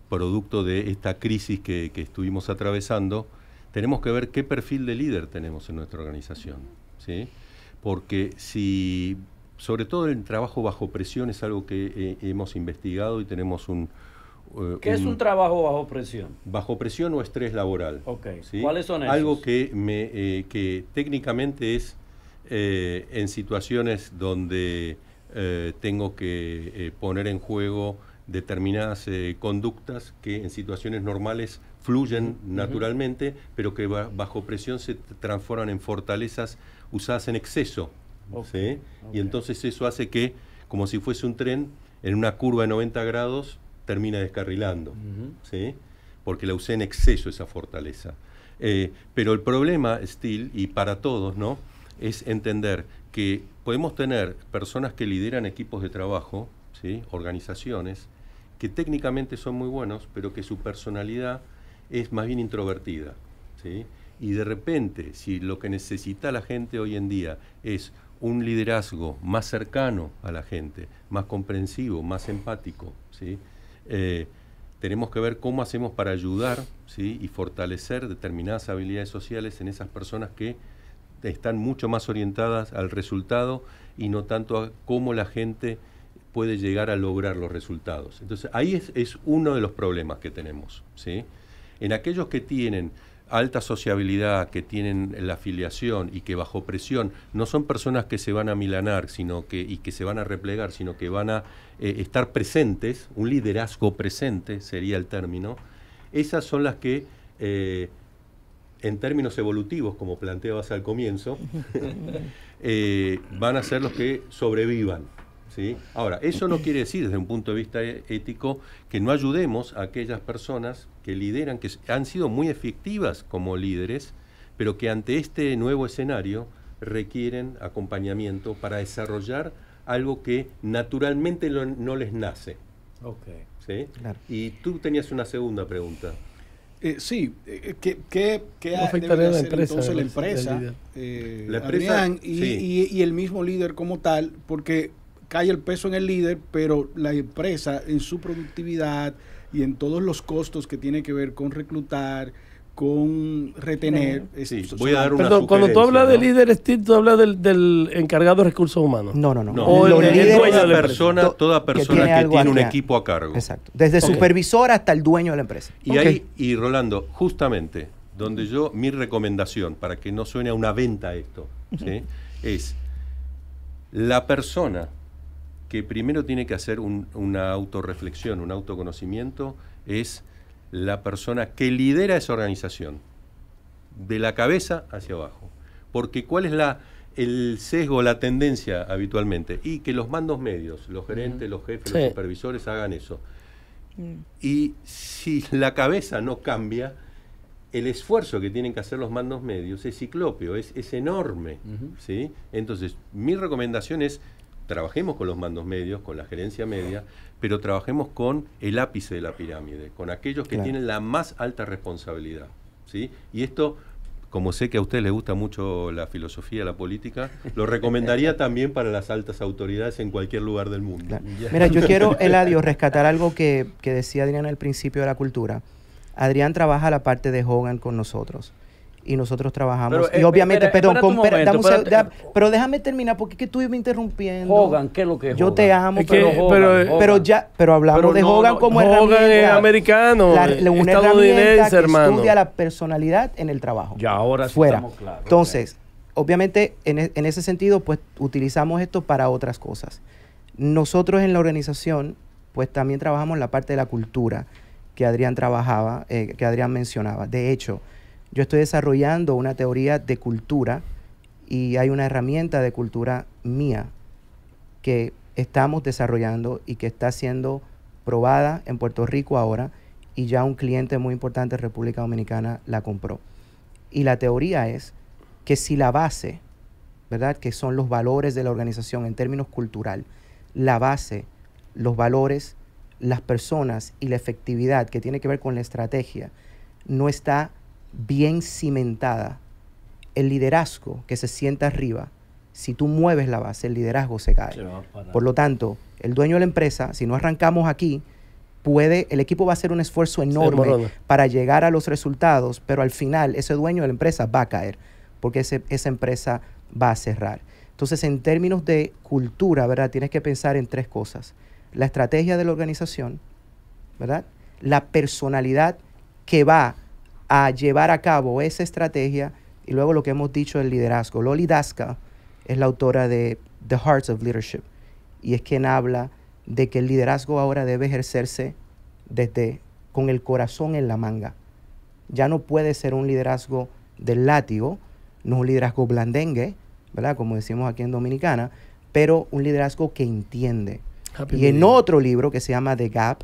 producto de esta crisis que, estuvimos atravesando, tenemos que ver qué perfil de líder tenemos en nuestra organización. ¿sí? Porque si, sobre todo el trabajo bajo presión es algo que eh, hemos investigado y tenemos un, eh, ¿Qué es un trabajo bajo presión? Bajo presión o estrés laboral. ¿Cuáles son esos? Algo que, me, que técnicamente es eh, en situaciones donde eh, tengo que eh, poner en juego determinadas conductas que en situaciones normales fluyen naturalmente, pero que bajo presión se transforman en fortalezas usadas en exceso. Y entonces eso hace que, como si fuese un tren, en una curva de 90 grados termina descarrilando, porque la usé en exceso esa fortaleza. pero el problema, Steel y para todos, ¿no? es entender que podemos tener personas que lideran equipos de trabajo, ¿sí? organizaciones, que técnicamente son muy buenos, pero que su personalidad es más bien introvertida. ¿sí? Y de repente, si lo que necesita la gente hoy en día es un liderazgo más cercano a la gente, más comprensivo, más empático, ¿sí? Eh, tenemos que ver cómo hacemos para ayudar ¿sí? y fortalecer determinadas habilidades sociales en esas personas que están mucho más orientadas al resultado y no tanto a cómo la gente puede llegar a lograr los resultados. Entonces, ahí es, uno de los problemas que tenemos. ¿sí? En aquellos que tienen alta sociabilidad, que tienen la afiliación y que bajo presión no son personas que se van a milanar sino que, y que se van a replegar, sino que van a eh, estar presentes, un liderazgo presente sería el término, esas son las que eh, en términos evolutivos, como planteabas al comienzo, eh, van a ser los que sobrevivan. ¿sí? Ahora, eso no quiere decir desde un punto de vista e-, ético que no ayudemos a aquellas personas que lideran, que han sido muy efectivas como líderes, pero que ante este nuevo escenario requieren acompañamiento para desarrollar algo que naturalmente no les nace. Okay. ¿sí? Y tú tenías una segunda pregunta. Eh, sí, que eh, ¿qué, qué, la empresa, entonces la empresa, eh, y, el mismo líder como tal? Porque cae el peso en el líder, pero la empresa en su productividad y en todos los costos que tiene que ver con reclutar, con retener. voy a dar una cuando tú hablas de líder Steve, tú hablas del, encargado de recursos humanos. No, no, no. O toda, persona, toda persona que tiene, un equipo a cargo. Exacto. Desde supervisor hasta el dueño de la empresa. Y ahí, y Rolando, justamente donde yo, mi recomendación, para que no suene a una venta esto, es la persona que primero tiene que hacer una autorreflexión, un autoconocimiento, es la persona que lidera esa organización, de la cabeza hacia abajo. Porque ¿cuál es la, el sesgo, la tendencia habitualmente? Y que los mandos medios, los gerentes, los jefes, los supervisores hagan eso. Mm. Y si la cabeza no cambia, el esfuerzo que tienen que hacer los mandos medios es ciclópeo, es, es enorme. ¿sí? Entonces, mi recomendación es trabajemos con los mandos medios, con la gerencia media, pero trabajemos con el ápice de la pirámide, con aquellos que tienen la más alta responsabilidad. ¿sí? Y esto, como sé que a usted le gusta mucho la filosofía, la política, lo recomendaría también para las altas autoridades en cualquier lugar del mundo. Mira, yo quiero, Eladio, rescatar algo que, que decía Adrián al principio de la cultura. Adrián trabaja la parte de Hogan con nosotros y nosotros trabajamos. y eh, obviamente, perdón, con, pero déjame terminar porque es que tú me interrumpiendo. Hogan, ¿qué es lo que es Yo te amo, pero, pero, eh, ya, pero hablamos de Hogan como herramienta. Hogan es americano, la, la, eh, una herramienta que hermano. estudia la personalidad en el trabajo. Ya ahora sí Fuera. Entonces, obviamente, en, e, en ese sentido, pues utilizamos esto para otras cosas. Nosotros en la organización, pues también trabajamos la parte de la cultura que Adrián trabajaba, que Adrián mencionaba. De hecho, yo estoy desarrollando una teoría de cultura y hay una herramienta de cultura mía que estamos desarrollando y que está siendo probada en Puerto Rico ahora y ya un cliente muy importante de República Dominicana la compró. Y la teoría es que si la base, ¿verdad? Que son los valores de la organización en términos cultural, la base, los valores, las personas y la efectividad que tiene que ver con la estrategia no está bien cimentada, el liderazgo que se sienta arriba, si tú mueves la base, el liderazgo se cae. Por lo tanto, el dueño de la empresa, si no arrancamos aquí, puede, el equipo va a hacer un esfuerzo enorme para llegar a los resultados, pero al final ese dueño de la empresa va a caer, porque esa empresa va a cerrar. Entonces, en términos de cultura, ¿verdad? Tienes que pensar en tres cosas. La estrategia de la organización, ¿verdad? La personalidad que va a llevar a cabo esa estrategia y luego lo que hemos dicho del liderazgo. Loli Daska es la autora de The Hearts of Leadership y es quien habla de que el liderazgo ahora debe ejercerse desde con el corazón en la manga. Ya no puede ser un liderazgo del látigo, no un liderazgo blandengue, ¿verdad? Como decimos aquí en Dominicana, pero un liderazgo que entiende. y en otro libro que se llama The Gap,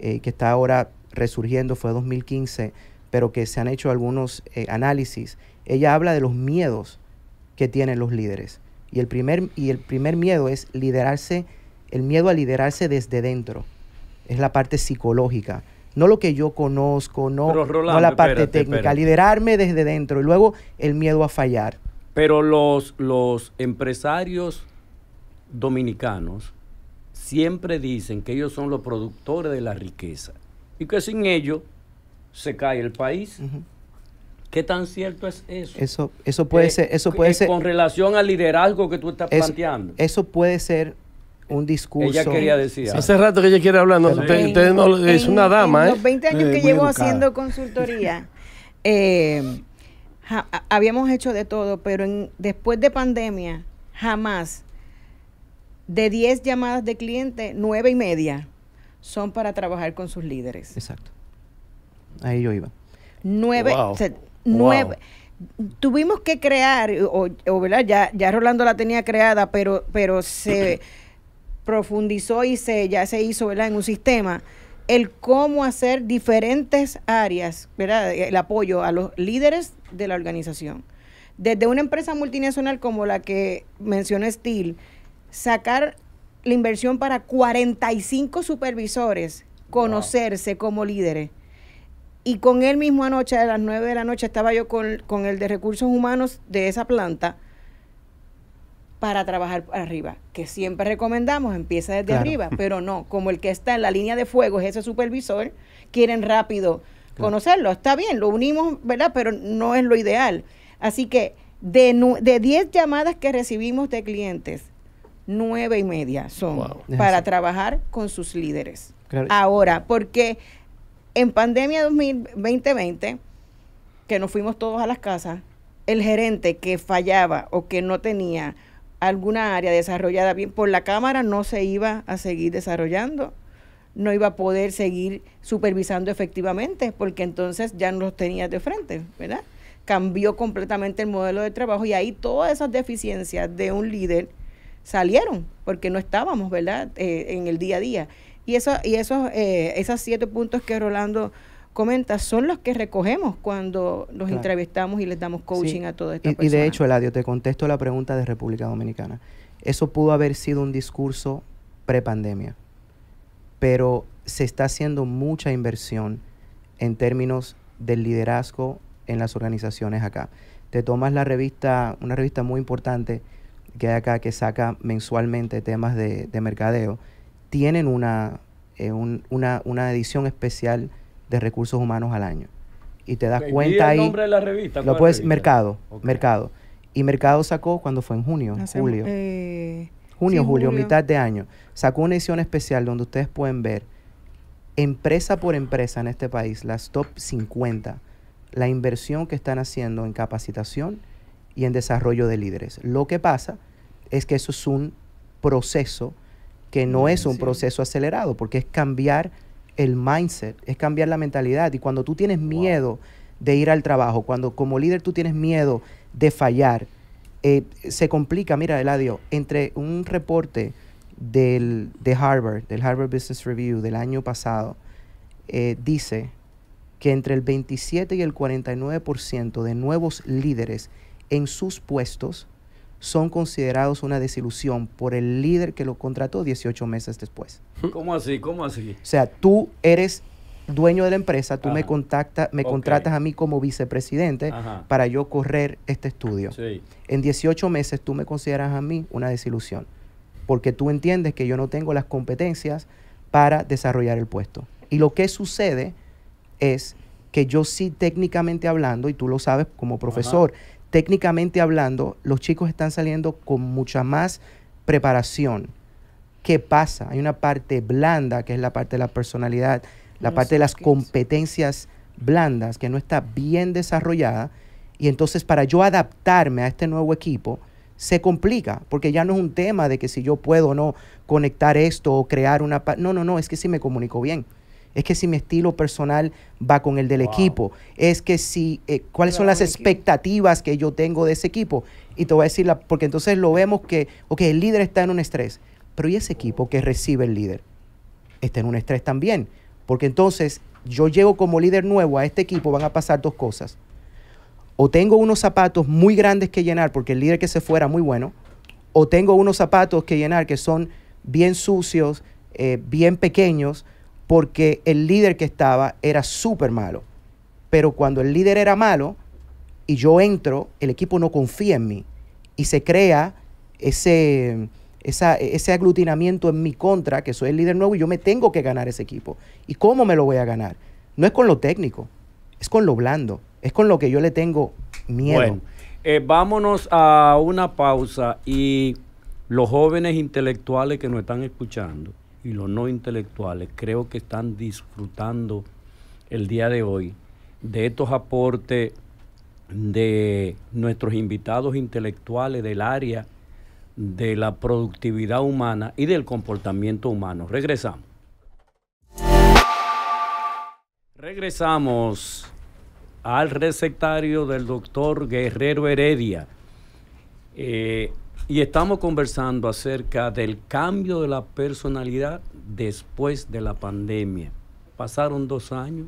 eh, que está ahora resurgiendo, fue 2015, pero que se han hecho algunos eh, análisis, ella habla de los miedos que tienen los líderes. Y el, primer, y el primer miedo es liderarse, el miedo a liderarse desde dentro. Es la parte psicológica. No lo que yo conozco, no, la parte técnica. Liderarme desde dentro. Y luego el miedo a fallar. Pero los, los empresarios dominicanos siempre dicen que ellos son los productores de la riqueza y que sin ellos se cae el país. ¿Qué tan cierto es eso? Eso, puede eh, ser, eso puede eh, ser. Con relación al liderazgo que tú estás planteando. Eso puede ser un discurso. Ella quería decir. Hace rato que ella quiere hablar. No, es una dama. En, ¿eh? los 20 años que llevo haciendo consultoría, habíamos hecho de todo, pero en, después de pandemia, jamás de 10 llamadas de cliente, 9 y media son para trabajar con sus líderes. Exacto ahí yo iba. Nueve, Tuvimos que crear, o, ¿verdad? Ya, ya Rolando la tenía creada, pero, pero se profundizó y se, ya se hizo, ¿verdad? En un sistema el cómo hacer diferentes áreas, ¿verdad? El apoyo a los líderes de la organización. Desde una empresa multinacional como la que mencionó Steel, sacar la inversión para 45 supervisores, conocerse como líderes y con él mismo anoche, a las 9 de la noche, estaba yo con, el de recursos humanos de esa planta para trabajar arriba, que siempre recomendamos, empieza desde arriba, pero no, como el que está en la línea de fuego es ese supervisor, quieren rápido conocerlo. Está bien, lo unimos, ¿verdad? Pero no es lo ideal. Así que de, de 10 llamadas que recibimos de clientes, nueve y media son para trabajar con sus líderes. Ahora, porque en pandemia 2020, que nos fuimos todos a las casas, el gerente que fallaba o que no tenía alguna área desarrollada bien por la cámara no se iba a seguir desarrollando, no iba a poder seguir supervisando efectivamente, porque entonces ya no los tenía de frente, ¿verdad? Cambió completamente el modelo de trabajo y ahí todas esas deficiencias de un líder salieron, porque no estábamos, ¿verdad?, eh, en el día a día. Y, eso, y esos, eh, esos siete puntos que Rolando comenta son los que recogemos cuando los entrevistamos y les damos coaching a toda esta y, Y de hecho, Eladio, te contesto la pregunta de República Dominicana. Eso pudo haber sido un discurso prepandemia, pero se está haciendo mucha inversión en términos del liderazgo en las organizaciones acá. Te tomas la revista, una revista muy importante que hay acá que saca mensualmente temas de mercadeo tienen eh, una, una, edición especial de recursos humanos al año. Y te das cuenta ¿Y el nombre de la revista? Lo puedes, Mercado, Mercado. Y Mercado sacó cuando fue en junio, julio. Eh, junio, julio, mitad de año. Sacó una edición especial donde ustedes pueden ver empresa por empresa en este país, las top 50, la inversión que están haciendo en capacitación y en desarrollo de líderes. Lo que pasa es que eso es un proceso que no es un proceso acelerado, porque es cambiar el mindset, es cambiar la mentalidad. Y cuando tú tienes miedo de ir al trabajo, cuando como líder tú tienes miedo de fallar, eh, se complica, mira, Eladio, entre un reporte del, de Harvard, del Harvard Business Review del año pasado, eh, dice que entre el 27 y el 49% de nuevos líderes en sus puestos son considerados una desilusión por el líder que lo contrató 18 meses después. ¿Cómo así? ¿Cómo así? O sea, tú eres dueño de la empresa, tú me contactas, me contratas a mí como vicepresidente para yo correr este estudio. En 18 meses tú me consideras a mí una desilusión, porque tú entiendes que yo no tengo las competencias para desarrollar el puesto. Y lo que sucede es que yo sí técnicamente hablando, y tú lo sabes como profesor, técnicamente hablando, los chicos están saliendo con mucha más preparación. ¿Qué pasa? Hay una parte blanda, que es la parte de la personalidad, la parte de las competencias blandas, que no está bien desarrollada. Y entonces para yo adaptarme a este nuevo equipo, se complica, porque ya no es un tema de que si yo puedo o no conectar esto o crear una... No, no, no, es que si me comunico bien, es que si mi estilo personal va con el del equipo, es que si, eh, cuáles son las expectativas que yo tengo de ese equipo. Y te voy a decir, porque entonces lo vemos que, ok, el líder está en un estrés, pero ¿y ese equipo que recibe el líder? Está en un estrés también, porque entonces yo llego como líder nuevo a este equipo, van a pasar dos cosas. O tengo unos zapatos muy grandes que llenar porque el líder que se fuera muy bueno, o tengo unos zapatos que llenar que son bien sucios, eh, bien pequeños, porque el líder que estaba era súper malo. Pero cuando el líder era malo y yo entro, el equipo no confía en mí y se crea ese, ese aglutinamiento en mi contra, que soy el líder nuevo y yo me tengo que ganar ese equipo. ¿Y cómo me lo voy a ganar? No es con lo técnico, es con lo blando, es con lo que yo le tengo miedo. Bueno, eh, vámonos a una pausa y los jóvenes intelectuales que nos están escuchando y los no intelectuales, creo que están disfrutando el día de hoy de estos aportes de nuestros invitados intelectuales del área de la productividad humana y del comportamiento humano. Regresamos. Regresamos al recetario del doctor Guerrero Heredia. Eh, y estamos conversando acerca del cambio de la personalidad después de la pandemia. Pasaron dos años,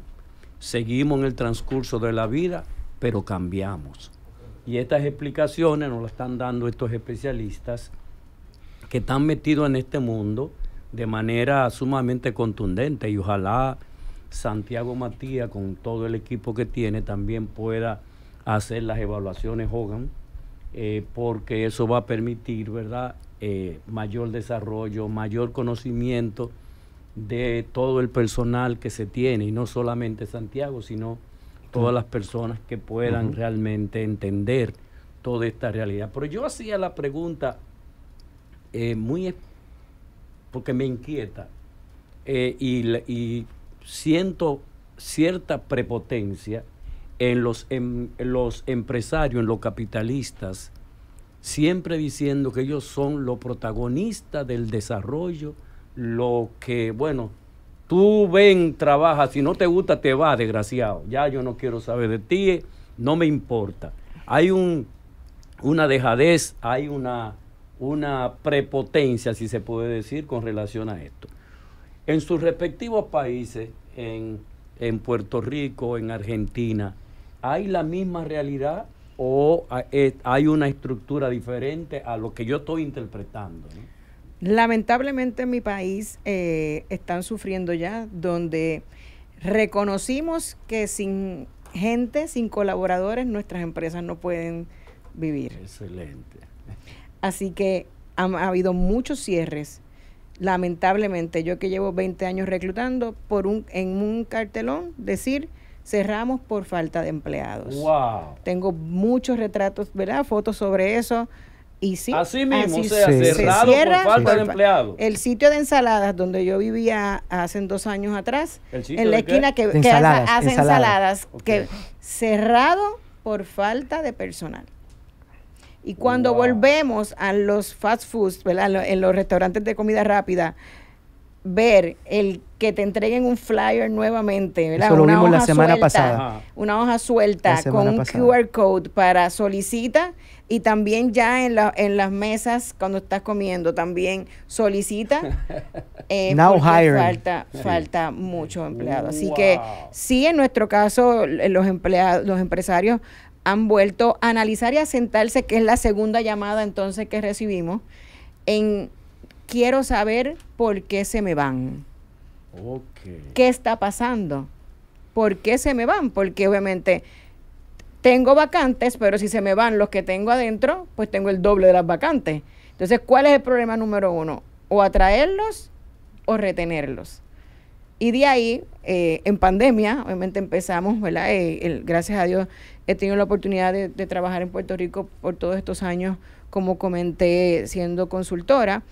seguimos en el transcurso de la vida, pero cambiamos. Y estas explicaciones nos las están dando estos especialistas que están metidos en este mundo de manera sumamente contundente y ojalá Santiago Matías con todo el equipo que tiene también pueda hacer las evaluaciones Hogan eh, porque eso va a permitir, ¿verdad?, eh, mayor desarrollo, mayor conocimiento de todo el personal que se tiene, y no solamente Santiago, sino todas las personas que puedan realmente entender toda esta realidad. Pero yo hacía la pregunta eh, muy porque me inquieta y, siento cierta prepotencia en los, em, en, los empresarios, en los capitalistas, siempre diciendo que ellos son los protagonistas del desarrollo, lo que, bueno, tú ven, trabaja, si no te gusta, te vas, desgraciado. Ya yo no quiero saber de ti, eh, no me importa. Hay una dejadez, hay una, una prepotencia, si se puede decir, con relación a esto. En sus respectivos países, en, en Puerto Rico, en Argentina, ¿hay la misma realidad o hay una estructura diferente a lo que yo estoy interpretando? Lamentablemente en mi país eh, están sufriendo ya, donde reconocimos que sin gente, sin colaboradores, nuestras empresas no pueden vivir. Excelente. Así que ha, habido muchos cierres. Lamentablemente, yo que llevo 20 años reclutando, por un, en un cartelón decir cerramos por falta de empleados. Wow. Tengo muchos retratos, ¿verdad? Fotos sobre eso. Y sí, así mismo, o cerrado por falta de empleados. El sitio de ensaladas donde yo vivía hace dos años atrás, en la esquina que, que hace, ensaladas, que cerrado por falta de personal. Y cuando volvemos a los fast foods, ¿verdad? En los restaurantes de comida rápida, ver el que te entreguen un flyer nuevamente, ¿verdad? una hoja la semana suelta, pasada. Una hoja suelta con un QR code para solicita y también ya en, la, en las mesas cuando estás comiendo también solicita. Eh, Now falta, falta mucho empleado. Así que sí, en nuestro caso los empleados, los empresarios han vuelto a analizar y a sentarse, que es la segunda llamada entonces que recibimos en quiero saber por qué se me van. ¿Qué está pasando? ¿Por qué se me van? Porque obviamente tengo vacantes, pero si se me van los que tengo adentro, pues tengo el doble de las vacantes. Entonces, ¿cuál es el problema número uno? O atraerlos o retenerlos. Y de ahí, eh, en pandemia, obviamente empezamos, ¿verdad? Eh, gracias a Dios he tenido la oportunidad de trabajar en Puerto Rico por todos estos años, como comenté, siendo consultora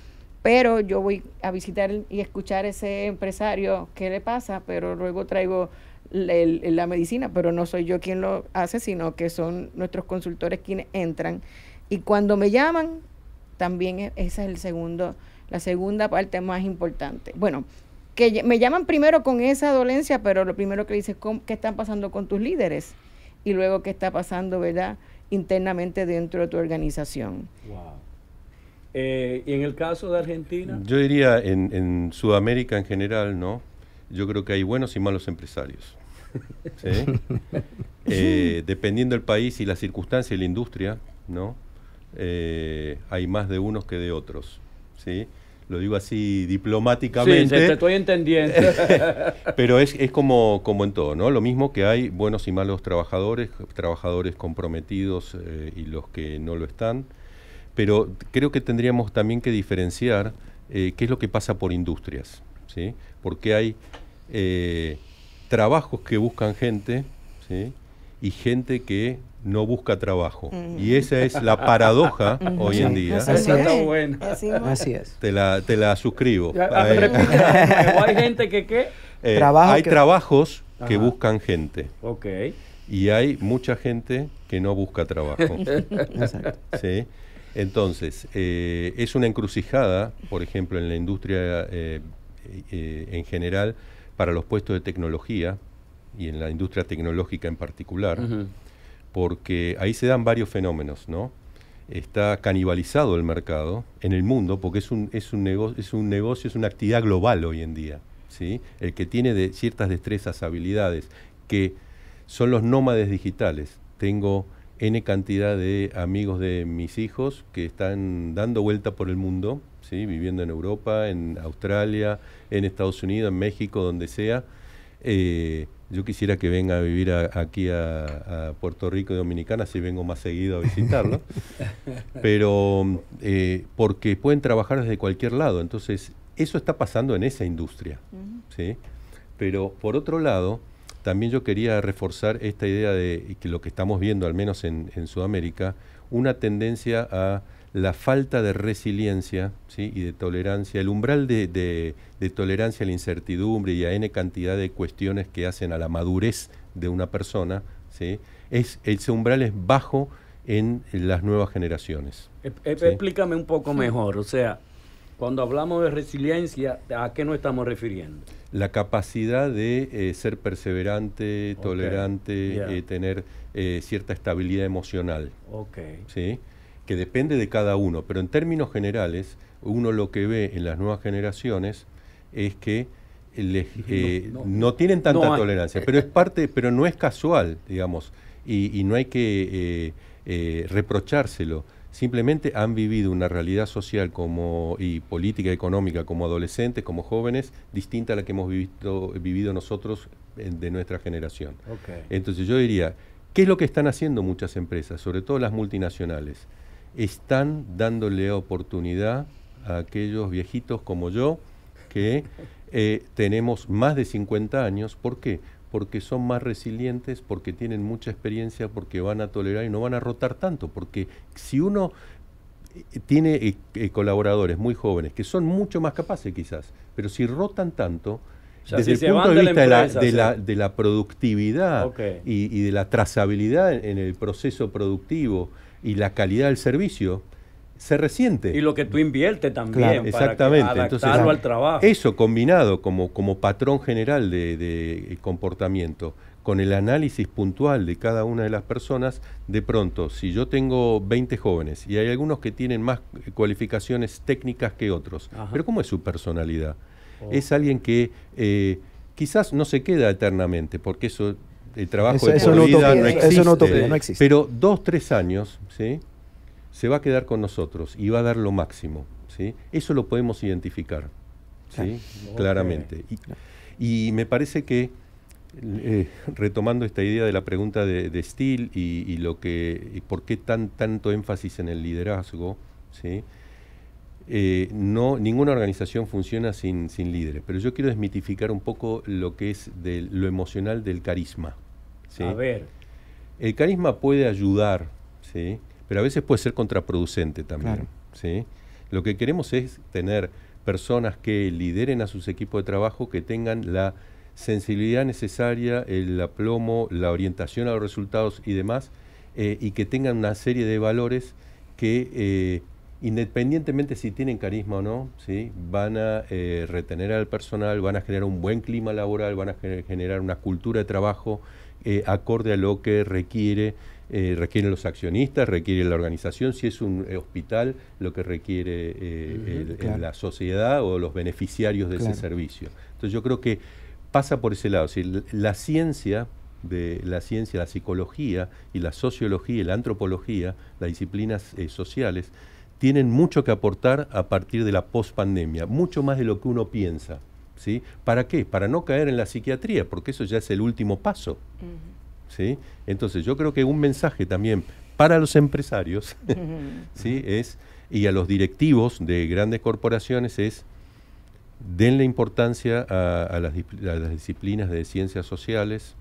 pero yo voy a visitar y escuchar a ese empresario qué le pasa, pero luego traigo la, la medicina, pero no soy yo quien lo hace, sino que son nuestros consultores quienes entran. Y cuando me llaman, también e, esa es el segundo, la segunda parte más importante. Bueno, que me llaman primero con esa dolencia, pero lo primero que dice es qué están pasando con tus líderes y luego qué está pasando, ¿verdad? Internamente dentro de tu organización. Eh, y en el caso de Argentina. Yo diría en, Sudamérica en general, ¿no? Yo creo que hay buenos y malos empresarios. Eh, dependiendo del país y la circunstancia y la industria, ¿no? Eh, hay más de unos que de otros. ¿sí? Lo digo así diplomáticamente. Sí, te estoy entendiendo. pero es, es como, como en todo, ¿no? Lo mismo que hay buenos y malos trabajadores, trabajadores comprometidos y los que no lo están pero creo que tendríamos también que diferenciar eh, qué es lo que pasa por industrias, ¿sí? porque hay eh, trabajos que buscan gente y gente que no busca trabajo. Mm. Y esa es la paradoja hoy en día. Así es. Está buena. Así es. Te la, te la suscribo. hay gente que qué? Eh, hay trabajos que buscan gente. Ok. Y hay mucha gente que no busca trabajo. Exacto. ¿Sí? Entonces, eh, es una encrucijada, por ejemplo, en la industria eh, eh, en general, para los puestos de tecnología y en la industria tecnológica en particular, porque ahí se dan varios fenómenos, ¿no? Está canibalizado el mercado en el mundo porque es un, es un, negocio, es un negocio, es una actividad global hoy en día. ¿sí? El que tiene de ciertas destrezas, habilidades, que son los nómades digitales. Tengo N cantidad de amigos de mis hijos que están dando vuelta por el mundo, ¿sí? viviendo en Europa, en Australia, en Estados Unidos, en México, donde sea. Eh, yo quisiera que venga a vivir aquí a, Puerto Rico y Dominicana, si vengo más seguido a visitarlo, pero eh, porque pueden trabajar desde cualquier lado, entonces eso está pasando en esa industria. ¿sí? Pero por otro lado, también yo quería reforzar esta idea de que lo que estamos viendo, al menos en, Sudamérica, una tendencia a la falta de resiliencia y de tolerancia, el umbral de, tolerancia a la incertidumbre y a n cantidad de cuestiones que hacen a la madurez de una persona, es, ese umbral es bajo en las nuevas generaciones. Explícame un poco mejor, o sea, cuando hablamos de resiliencia, ¿a qué nos estamos refiriendo? La capacidad de eh, ser perseverante, tolerante, eh, tener eh, cierta estabilidad emocional. Ok. ¿sí? Que depende de cada uno, pero en términos generales, uno lo que ve en las nuevas generaciones es que no, tienen tanta tolerancia, pero es parte, pero no es casual, digamos, y, y no hay que reprochárselo simplemente han vivido una realidad social como, y política económica como adolescentes, como jóvenes, distinta a la que hemos vivido, nosotros eh, de nuestra generación. Entonces yo diría, ¿qué es lo que están haciendo muchas empresas, sobre todo las multinacionales? Están dándole oportunidad a aquellos viejitos como yo que eh, tenemos más de 50 años. ¿Por qué? porque son más resilientes, porque tienen mucha experiencia, porque van a tolerar y no van a rotar tanto, porque si uno eh, tiene eh, eh, colaboradores muy jóvenes que son mucho más capaces quizás, pero si rotan tanto, desde el punto de vista de la, productividad y, de la trazabilidad en el proceso productivo y la calidad del servicio, se resiente. Y lo que tú inviertes también para exactamente. al trabajo. Eso combinado como, como patrón general de, eh, comportamiento, con el análisis puntual de cada una de las personas, de pronto, si yo tengo 20 jóvenes y hay algunos que tienen más eh, cualificaciones técnicas que otros, pero ¿cómo es su personalidad? Oh. Es alguien que eh, quizás no se queda eternamente, porque eso el trabajo de vida no, existe, eso no, no existe. Pero dos, tres años, ¿sí? se va a quedar con nosotros y va a dar lo máximo. ¿sí? Eso lo podemos identificar ¿sí? claramente. Y, me parece que, eh, retomando esta idea de la pregunta de, de Steele y, lo que, por qué tan, tanto énfasis en el liderazgo, eh, no, ninguna organización funciona sin, líderes, pero yo quiero desmitificar un poco lo que es de, lo emocional del carisma. A ver. El carisma puede ayudar, ¿sí? pero a veces puede ser contraproducente también. ¿sí? Lo que queremos es tener personas que lideren a sus equipos de trabajo, que tengan la sensibilidad necesaria, el aplomo, la orientación a los resultados y demás, eh, y que tengan una serie de valores que eh, independientemente si tienen carisma o no, van a eh, retener al personal, van a generar un buen clima laboral, van a generar una cultura de trabajo acorde a lo que requiere eh, requieren los accionistas, requiere la organización, si es un eh, hospital, lo que requiere eh, la sociedad o los beneficiarios de ese servicio. Entonces yo creo que pasa por ese lado. la ciencia de la ciencia, la psicología y la sociología y la antropología, las disciplinas sociales, tienen mucho que aportar a partir de la pospandemia, mucho más de lo que uno piensa. ¿sí? ¿Para qué? Para no caer en la psiquiatría, porque eso ya es el último paso. Entonces yo creo que un mensaje también para los empresarios es, y a los directivos de grandes corporaciones es denle importancia a, las, disciplinas de ciencias sociales.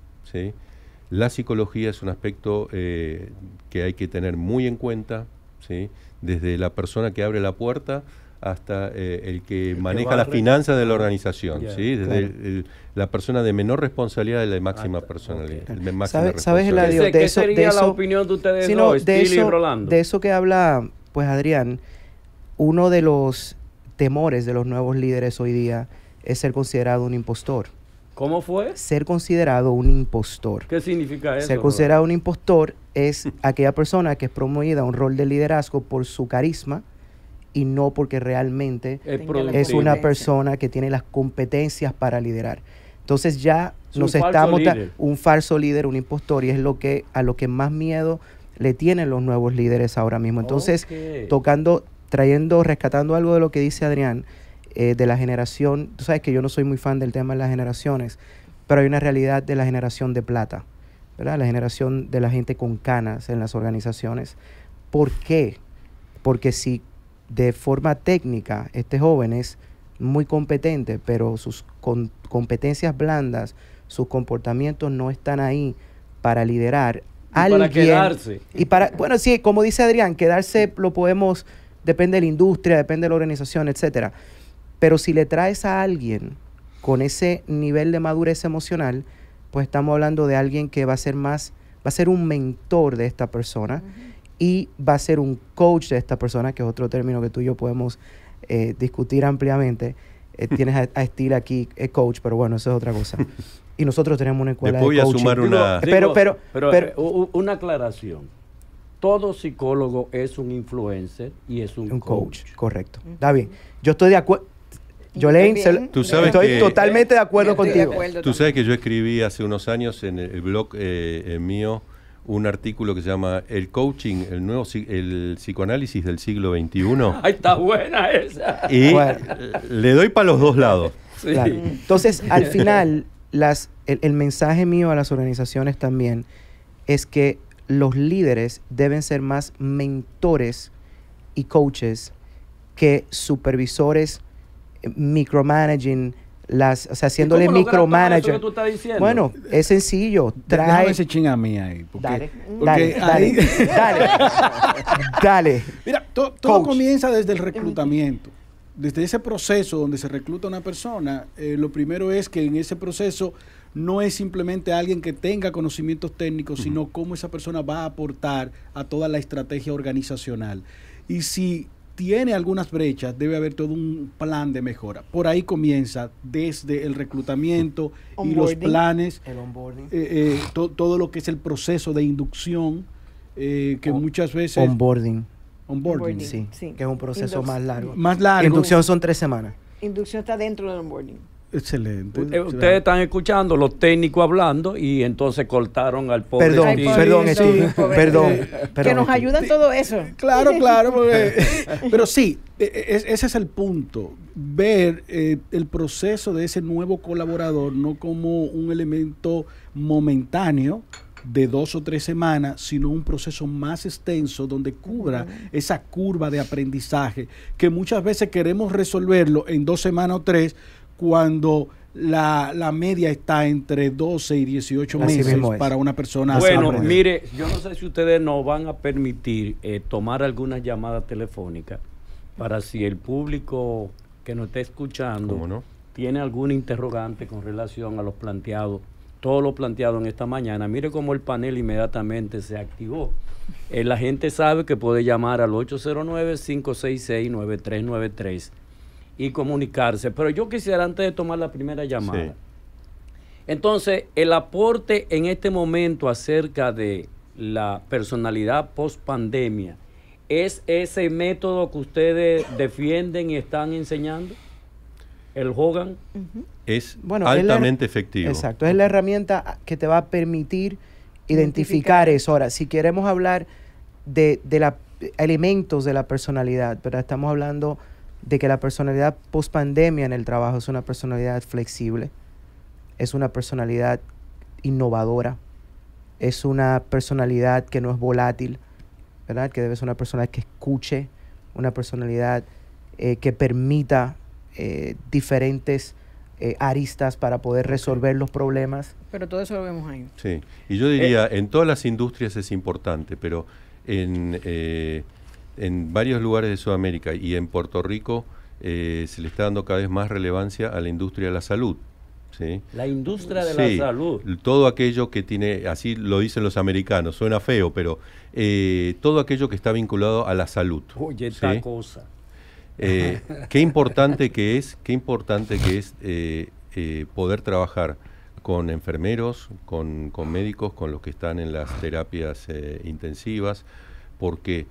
La psicología es un aspecto eh, que hay que tener muy en cuenta, desde la persona que abre la puerta hasta eh, el que maneja las finanzas de la ah, organización, ¿sí? desde la persona de menor responsabilidad de la máxima ah, personalidad. De máxima ¿Sabes, eso, de la opinión de eso, que habla, pues Adrián, uno de los temores de los nuevos líderes hoy día es ser considerado un impostor. ¿Cómo fue? Ser considerado un impostor. ¿Qué significa eso? Ser considerado un impostor es aquella persona que es promovida a un rol de liderazgo por su carisma, y no porque realmente es una persona que tiene las competencias para liderar. Entonces ya nos estamos un falso líder, un impostor y es lo que a lo que más miedo le tienen los nuevos líderes ahora mismo. Entonces, tocando, trayendo, rescatando algo de lo que dice Adrián eh, de la generación, tú sabes que yo no soy muy fan del tema de las generaciones, pero hay una realidad de la generación de plata, ¿verdad? La generación de la gente con canas en las organizaciones. ¿Por qué? Porque si de forma técnica, este joven es muy competente, pero sus competencias blandas, sus comportamientos no están ahí para liderar. a alguien, para quedarse. Y para, bueno, sí, como dice Adrián, quedarse lo podemos, depende de la industria, depende de la organización, etcétera. Pero si le traes a alguien con ese nivel de madurez emocional, pues estamos hablando de alguien que va a ser más, va a ser un mentor de esta persona y va a ser un coach de esta persona, que es otro término que tú y yo podemos eh, discutir ampliamente. Eh, tienes a, a aquí, es coach, pero bueno, eso es otra cosa. Y nosotros tenemos una escuela voy de coaching. A sumar una... Pero, pero, pero, eh, una aclaración. Todo psicólogo es un influencer y es un, un coach. Correcto. David Está Yo estoy de acuerdo. Yo estoy totalmente de acuerdo contigo. tú sabes que yo escribí hace unos años en el blog mío un artículo que se llama El coaching, el nuevo el psicoanálisis del siglo XXI. ¡Ay, está buena esa! Y le doy para los dos lados. Entonces, al final, las, el mensaje mío a las organizaciones también es que los líderes deben ser más mentores y coaches que supervisores eh, micromanaging las, o sea, haciéndole micromanager. Bueno, es sencillo. Trae. ese ching a mí ahí. dale, dale, dale, Mira, todo comienza desde el reclutamiento. Desde ese proceso donde se recluta una persona, eh, lo primero es que en ese proceso no es simplemente alguien que tenga conocimientos técnicos, sino cómo esa persona va a aportar a toda la estrategia organizacional. Y si tiene algunas brechas, debe haber todo un plan de mejora. Por ahí comienza desde el reclutamiento y los planes, el eh, eh, todo lo que es el proceso de inducción, eh, que muchas veces... Onboarding. Onboarding, sí, que es un proceso más largo. Más largo. Inducción son tres semanas. Inducción está dentro del onboarding. Excelente. Eh, ustedes están escuchando los técnicos hablando y entonces cortaron al pobre. Perdón, perdón, perdón, Que nos ayudan todo eso. Claro, claro. pero sí, e, e, ese es el punto. Ver eh, el proceso de ese nuevo colaborador no como un elemento momentáneo de dos o tres semanas, sino un proceso más extenso donde cubra mm. esa curva de aprendizaje que muchas veces queremos resolverlo en dos semanas o tres cuando la, media está entre 12 y 18 meses para una persona. Bueno, mire, yo no sé si ustedes nos van a permitir eh, tomar algunas llamadas telefónicas para si el público que nos está escuchando tiene algún interrogante con relación a los planteados, todo lo planteado en esta mañana. Mire cómo el panel inmediatamente se activó. Eh, la gente sabe que puede llamar al 809-566-9393 y comunicarse. Pero yo quisiera, antes de tomar la primera llamada, entonces, el aporte en este momento acerca de la personalidad post pandemia, ¿es ese método que ustedes defienden y están enseñando? el Hogan es altamente efectivo. Exacto, es la herramienta que te va a permitir identificar, eso. Ahora, si queremos hablar de, de elementos de la personalidad, pero estamos hablando de que la personalidad post pandemia en el trabajo es una personalidad flexible, es una personalidad innovadora, es una personalidad que no es volátil, ¿verdad? Que debe ser una persona que escuche, una personalidad eh, que permita eh, diferentes eh, aristas para poder resolver los problemas. Pero todo eso lo vemos ahí. Sí, y yo diría, en todas las industrias es importante, pero en en varios lugares de Sudamérica y en Puerto Rico eh, se le está dando cada vez más relevancia a la industria de la salud. La industria de la salud. Todo aquello que tiene, así lo dicen los americanos, suena feo, pero eh, todo aquello que está vinculado a la salud. Oye, cosa. Eh, qué importante que es, qué importante que es poder trabajar con enfermeros, con, con, médicos, con los que están en las terapias intensivas, porque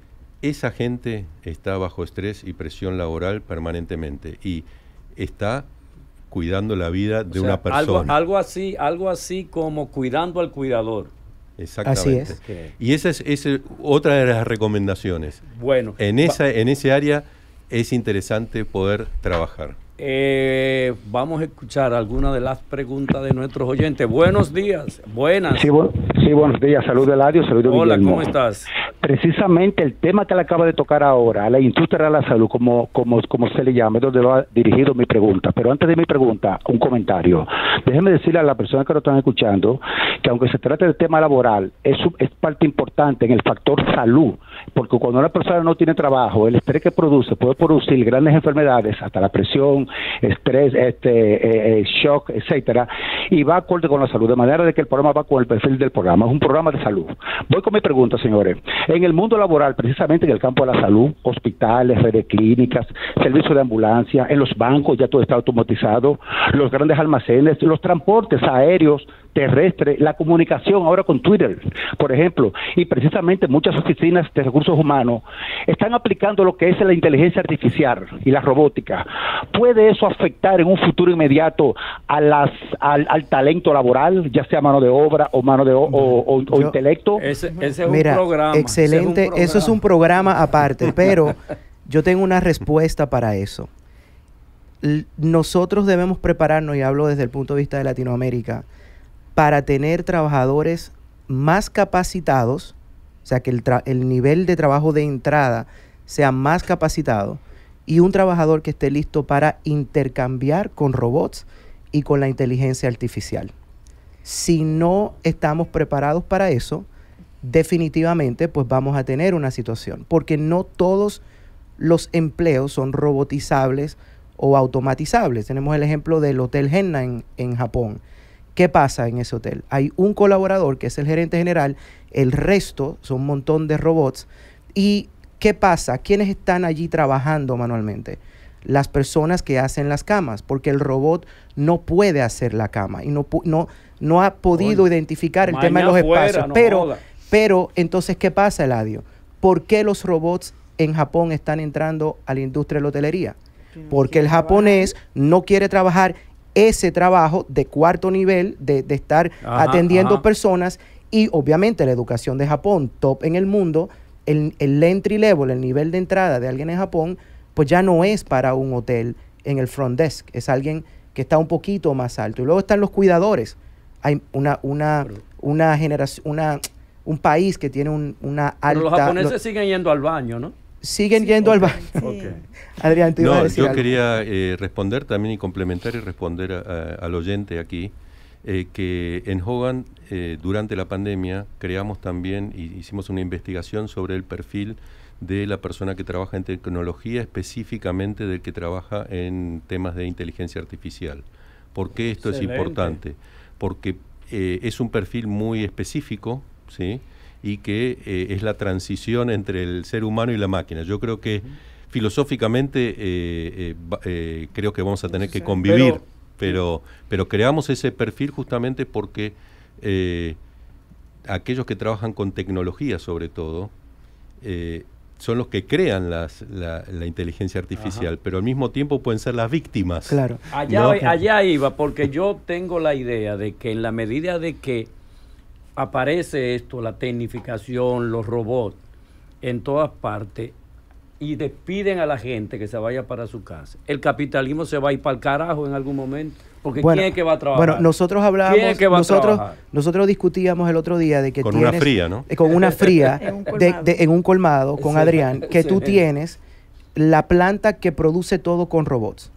esa gente está bajo estrés y presión laboral permanentemente y está cuidando la vida de una persona. Algo, así, algo así como cuidando al cuidador. Exactamente. Así es. Y esa es, otra de las recomendaciones. Bueno. En esa, en ese área es interesante poder trabajar. Eh, vamos a escuchar algunas de las preguntas de nuestros oyentes. Buenos días, buenas. Sí, buenos días. de Eladio. Saludos, Hola, ¿cómo estás? Precisamente el tema que le acaba de tocar ahora, la industria de la salud, como, como, como se le llama, es donde lo ha dirigido mi pregunta. Pero antes de mi pregunta, un comentario. Déjeme decirle a la persona que lo están escuchando que aunque se trate del tema laboral, es, es parte importante en el factor salud, porque cuando una persona no tiene trabajo, el estrés que produce puede producir grandes enfermedades, hasta la presión, estrés, este, eh, eh, shock, etcétera, y va acorde con la salud, de manera de que el programa va con el perfil del programa un programa de salud. Voy con mi pregunta, señores. En el mundo laboral, precisamente en el campo de la salud, hospitales, redes clínicas, servicios de ambulancia, en los bancos ya todo está automatizado, los grandes almacenes, los transportes aéreos, terrestre, la comunicación ahora con Twitter, por ejemplo, y precisamente muchas oficinas de recursos humanos están aplicando lo que es la inteligencia artificial y la robótica. ¿Puede eso afectar en un futuro inmediato al, talento laboral, ya sea mano de obra o mano de o, intelecto? Ese, es un programa. Excelente, eso es un programa aparte, pero yo tengo una respuesta para eso. Nosotros debemos prepararnos, y hablo desde el punto de vista de Latinoamérica, para tener trabajadores más capacitados, o sea, que el, nivel de trabajo de entrada sea más capacitado y un trabajador que esté listo para intercambiar con robots y con la inteligencia artificial. Si no estamos preparados para eso, definitivamente pues vamos a tener una situación, porque no todos los empleos son robotizables o automatizables. Tenemos el ejemplo del Hotel Henna en Japón. ¿Qué pasa en ese hotel? Hay un colaborador que es el gerente general, el resto son un montón de robots. ¿Y qué pasa? ¿Quiénes están allí trabajando manualmente? Las personas que hacen las camas, porque el robot no puede hacer la cama y no, no, no ha podido identificar el tema de los espacios. pero, pero entonces, ¿qué pasa, Eladio? ¿Por qué los robots en Japón están entrando a la industria de la hotelería? Porque el japonés no quiere trabajar ese trabajo de cuarto nivel, de, estar atendiendo personas y obviamente la educación de Japón, top en el mundo, el, entry level, el nivel de entrada de alguien en Japón, pues ya no es para un hotel en el front desk, es alguien que está un poquito más alto. Y luego están los cuidadores. Hay una, una, una generación, una, un país que tiene una alta... Pero los japoneses siguen yendo al baño, ¿no? siguen yendo al baño. Adrián, te no, iba a decir yo quería eh, responder también y complementar y responder al oyente aquí. Eh, que en Hogan eh, durante la pandemia creamos también e hicimos una investigación sobre el perfil de la persona que trabaja en tecnología, específicamente del que trabaja en temas de inteligencia artificial. ¿Por qué esto es importante? Porque es un perfil muy específico, ¿sí? y que eh, es la transición entre el ser humano y la máquina. Yo creo que filosóficamente eh, eh, creo que vamos a tener que convivir, pero, pero, creamos ese perfil justamente porque aquellos que trabajan con tecnología sobre todo, son los que crean la, inteligencia artificial, pero al mismo tiempo pueden ser las víctimas. Claro. Allá, allá iba, porque yo tengo la idea de que en la medida de que aparece esto, la tecnificación, los robots, en todas partes, y despiden a la gente que se vaya para su casa. El capitalismo se va a ir para el carajo en algún momento. Porque ¿quién es que va a trabajar? Bueno, nosotros hablábamos, nosotros, nosotros discutíamos el otro día de que con una fría, ¿no? con una fría en, un de, un colmado con Adrián, que tú tienes la planta que produce todo con robots.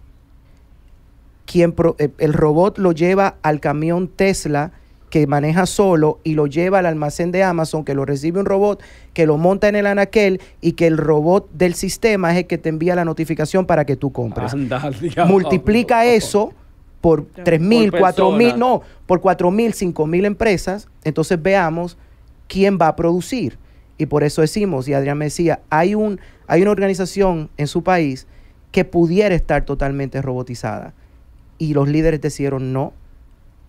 Quien eh, el robot lo lleva al camión Tesla que maneja solo y lo lleva al almacén de Amazon, que lo recibe un robot, que lo monta en el anaquel y que el robot del sistema es el que te envía la notificación para que tú compres. Multiplica eso por 3.000, 4.000, no, por 4.000, 5.000 empresas, entonces veamos quién va a producir. Y por eso decimos, y Adrián me decía, hay, un, hay una organización en su país que pudiera estar totalmente robotizada. Y los líderes decidieron no.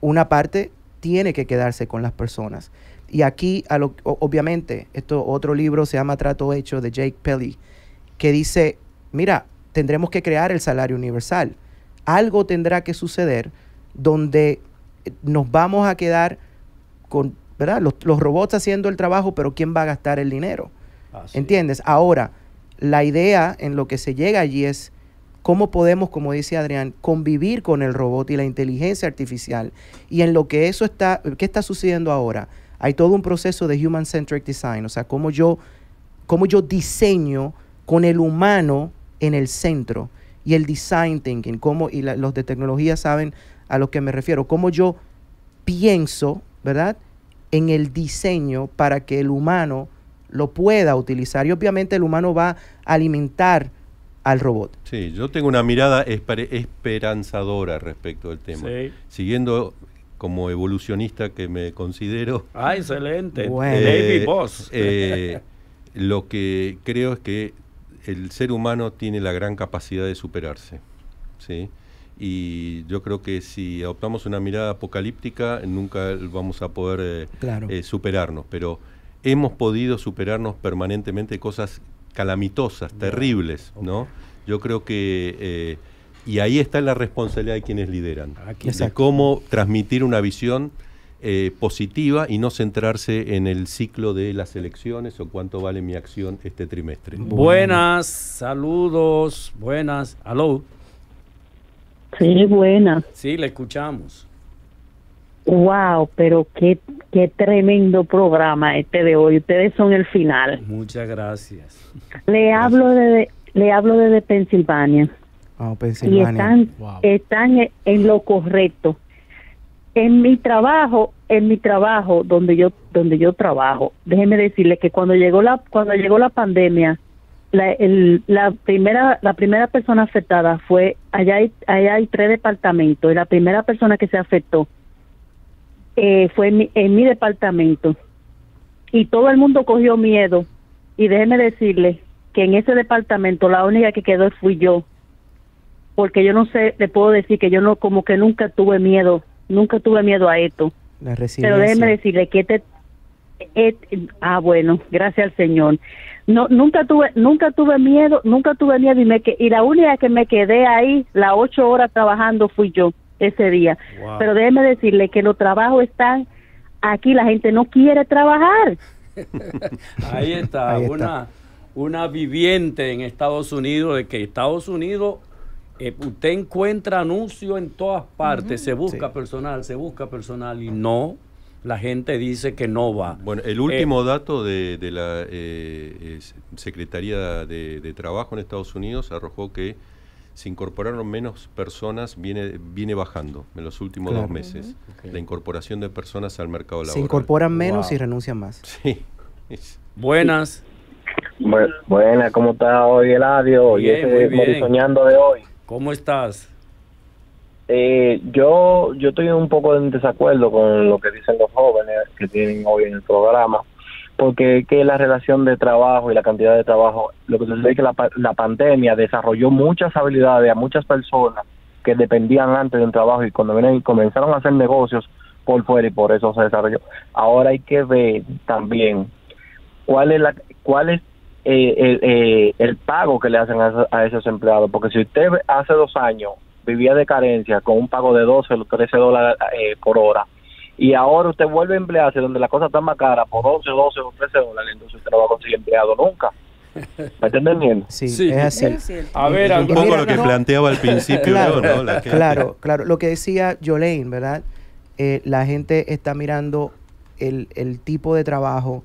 Una parte tiene que quedarse con las personas. Y aquí, obviamente, esto otro libro se llama Trato Hecho de Jake Pelly, que dice, mira, tendremos que crear el salario universal. Algo tendrá que suceder donde eh, nos vamos a quedar con ¿verdad? Los, robots haciendo el trabajo, pero ¿quién va a gastar el dinero? ¿Entiendes? Ahora, la idea en lo que se llega allí es cómo podemos, como dice Adrián, convivir con el robot y la inteligencia artificial. Y en lo que eso está, ¿qué está sucediendo ahora? Hay todo un proceso de human centric design, o sea, cómo yo, cómo yo diseño con el humano en el centro y el design thinking, cómo, y los de tecnología saben a lo que me refiero, cómo yo pienso, ¿verdad? En el diseño para que el humano lo pueda utilizar. Y obviamente el humano va a alimentar al robot. Sí, yo tengo una mirada esperanzadora respecto al tema. Siguiendo como evolucionista que me considero. Ah, excelente. Bueno. Boss. Eh, eh, eh, lo que creo es que el ser humano tiene la gran capacidad de superarse. ¿sí? Y yo creo que si adoptamos una mirada apocalíptica, nunca vamos a poder superarnos. Pero hemos podido superarnos permanentemente cosas calamitosas, terribles, ¿no? Yo creo que... Eh, y ahí está la responsabilidad de quienes lideran, ah, es cómo transmitir una visión eh, positiva y no centrarse en el ciclo de las elecciones o cuánto vale mi acción este trimestre. Buenas, saludos, buenas, aló. Sí, buenas. Sí, le escuchamos. Wow, pero qué, qué tremendo programa este de hoy. Ustedes son el final. Muchas gracias. Le hablo de, le hablo desde Pensilvania. Ah, oh, y están, están en lo correcto. En mi trabajo, en mi trabajo donde yo donde yo trabajo, déjeme decirle que cuando llegó la cuando llegó la pandemia, la, el, la primera la primera persona afectada fue allá allá hay tres departamentos y la primera persona que se afectó eh, fue en mi, departamento y todo el mundo cogió miedo. Y déjeme decirle que en ese departamento la única que quedó fui yo, porque yo no sé, le puedo decir que yo no, como que nunca tuve miedo, nunca tuve miedo a esto. Pero déjeme decirle que este, ah bueno, gracias al Señor. No, nunca tuve, nunca tuve miedo, nunca tuve miedo y la única que me quedé ahí las ocho horas trabajando fui yo ese día. Pero déjeme decirle que los trabajos están aquí, la gente no quiere trabajar. Ahí está, Una, una viviente en Estados Unidos de que Estados Unidos eh, usted encuentra anuncios en todas partes, se busca personal, se busca personal y no, la gente dice que no va. Bueno, el último eh, dato de, de la eh, Secretaría de, de, Trabajo en Estados Unidos arrojó que se incorporaron menos personas, viene, viene bajando en los últimos dos meses la incorporación de personas al mercado laboral. Se incorporan menos y renuncian más. Sí. Buenas. buenas, ¿cómo está hoy el audio? y soñando de hoy. ¿Cómo estás? Eh, yo, yo estoy un poco en desacuerdo con lo que dicen los jóvenes que tienen hoy en el programa porque que la relación de trabajo y la cantidad de trabajo, lo que sucede es que la, pandemia desarrolló muchas habilidades a muchas personas que dependían antes de un trabajo y cuando vienen, comenzaron a hacer negocios por fuera y por eso se desarrolló. Ahora hay que ver también cuál es la, cuál es eh, eh, eh, el, pago que le hacen a, esos empleados, porque si usted hace dos años vivía de carencia con un pago de 12 o 13 dólares por hora, y ahora usted vuelve a emplearse donde la cosa está más cara por 11, 12 o 13 dólares, entonces usted no va a conseguir empleado nunca. ¿Me entendiendo? Sí, es así. Es a ver, un poco lo que planteaba al principio. claro, yo, ¿no? claro, claro, Lo que decía Jolene, ¿verdad? Eh, la gente está mirando el, el tipo de trabajo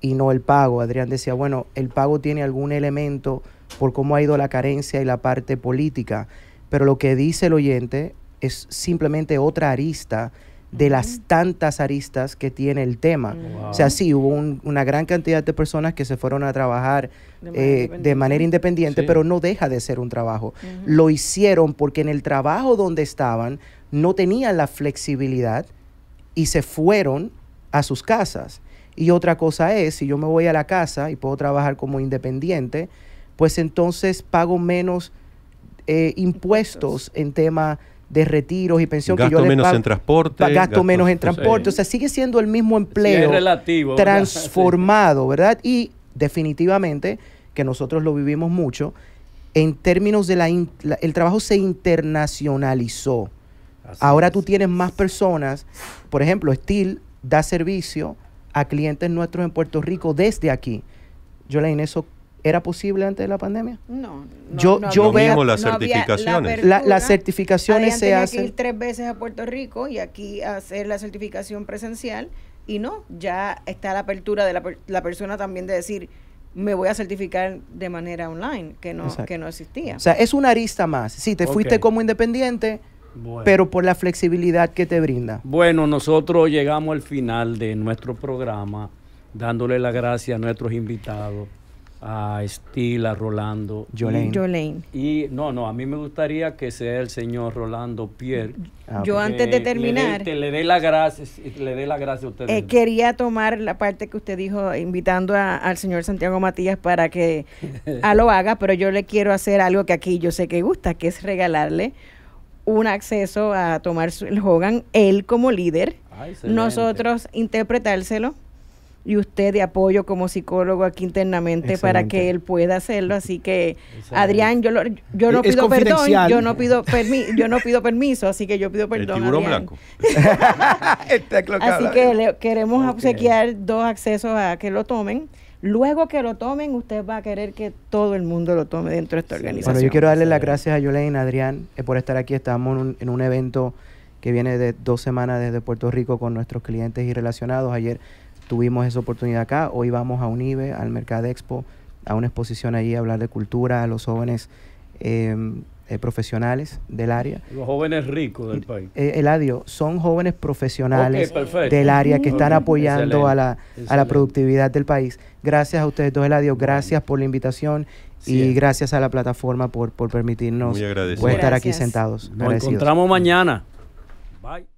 y no el pago. Adrián decía, bueno, el pago tiene algún elemento por cómo ha ido la carencia y la parte política, pero lo que dice el oyente es simplemente otra arista de las tantas aristas que tiene el tema. O sea, sí, hubo una gran cantidad de personas que se fueron a trabajar de eh, manera independiente, pero no deja de ser un trabajo. Lo hicieron porque en el trabajo donde estaban no tenían la flexibilidad y se fueron a sus casas. Y otra cosa es, si yo me voy a la casa y puedo trabajar como independiente, pues entonces pago menos eh, impuestos en tema de retiros y pensión que yo menos en transporte gasto, menos en transporte o sea sigue siendo el mismo empleo relativo, transformado verdad y definitivamente que nosotros lo vivimos mucho en términos de la, el trabajo se internacionalizó ahora tú tienes más personas por ejemplo Steel da servicio a clientes nuestros en Puerto Rico desde aquí yo en eso ¿Era posible antes de la pandemia? No. yo yo las certificaciones. las certificaciones se hacen. que ir tres veces a Puerto Rico y aquí hacer la certificación presencial y no, ya está la apertura de la, persona también de decir, me voy a certificar de manera online, que no, que no existía. O sea, es una arista más. Sí, te fuiste como independiente, pero por la flexibilidad que te brinda. Bueno, nosotros llegamos al final de nuestro programa, dándole las gracias a nuestros invitados a Estila, Rolando. Jolene. Y no, no, a mí me gustaría que sea el señor Rolando Pierre. Ah, yo antes de terminar. Le dé las gracias le dé la gracia a ustedes. Eh, quería tomar la parte que usted dijo, invitando al señor Santiago Matías para que ah, lo haga, pero yo le quiero hacer algo que aquí yo sé que gusta, que es regalarle un acceso a tomar el Hogan, él como líder, ah, nosotros interpretárselo y usted de apoyo como psicólogo aquí internamente para que él pueda hacerlo. Así que, Adrián, yo, yo no pido perdón, yo no pido, yo no pido permiso, así que yo pido perdón. El tiburón así que queremos obsequiar dos accesos a que lo tomen. Luego que lo tomen, usted va a querer que todo el mundo lo tome dentro de esta organización. Bueno, yo quiero darle las gracias a Yolene, Adrián, eh, por estar aquí. Estamos en un, en un evento que viene de dos semanas desde Puerto Rico con nuestros clientes y relacionados. Ayer tuvimos esa oportunidad acá. Hoy vamos a UNIBE, al Mercadexpo, a una exposición allí a hablar de cultura a los jóvenes em, eh, profesionales del área. Los jóvenes ricos del eh, país. Eh, Eladio, son jóvenes profesionales del área que están apoyando a, la, a la productividad del país. Gracias a ustedes dos, Eladio. Gracias por la invitación y gracias a la plataforma por, por permitirnos estar aquí sentados. Nos encontramos mañana. Bye.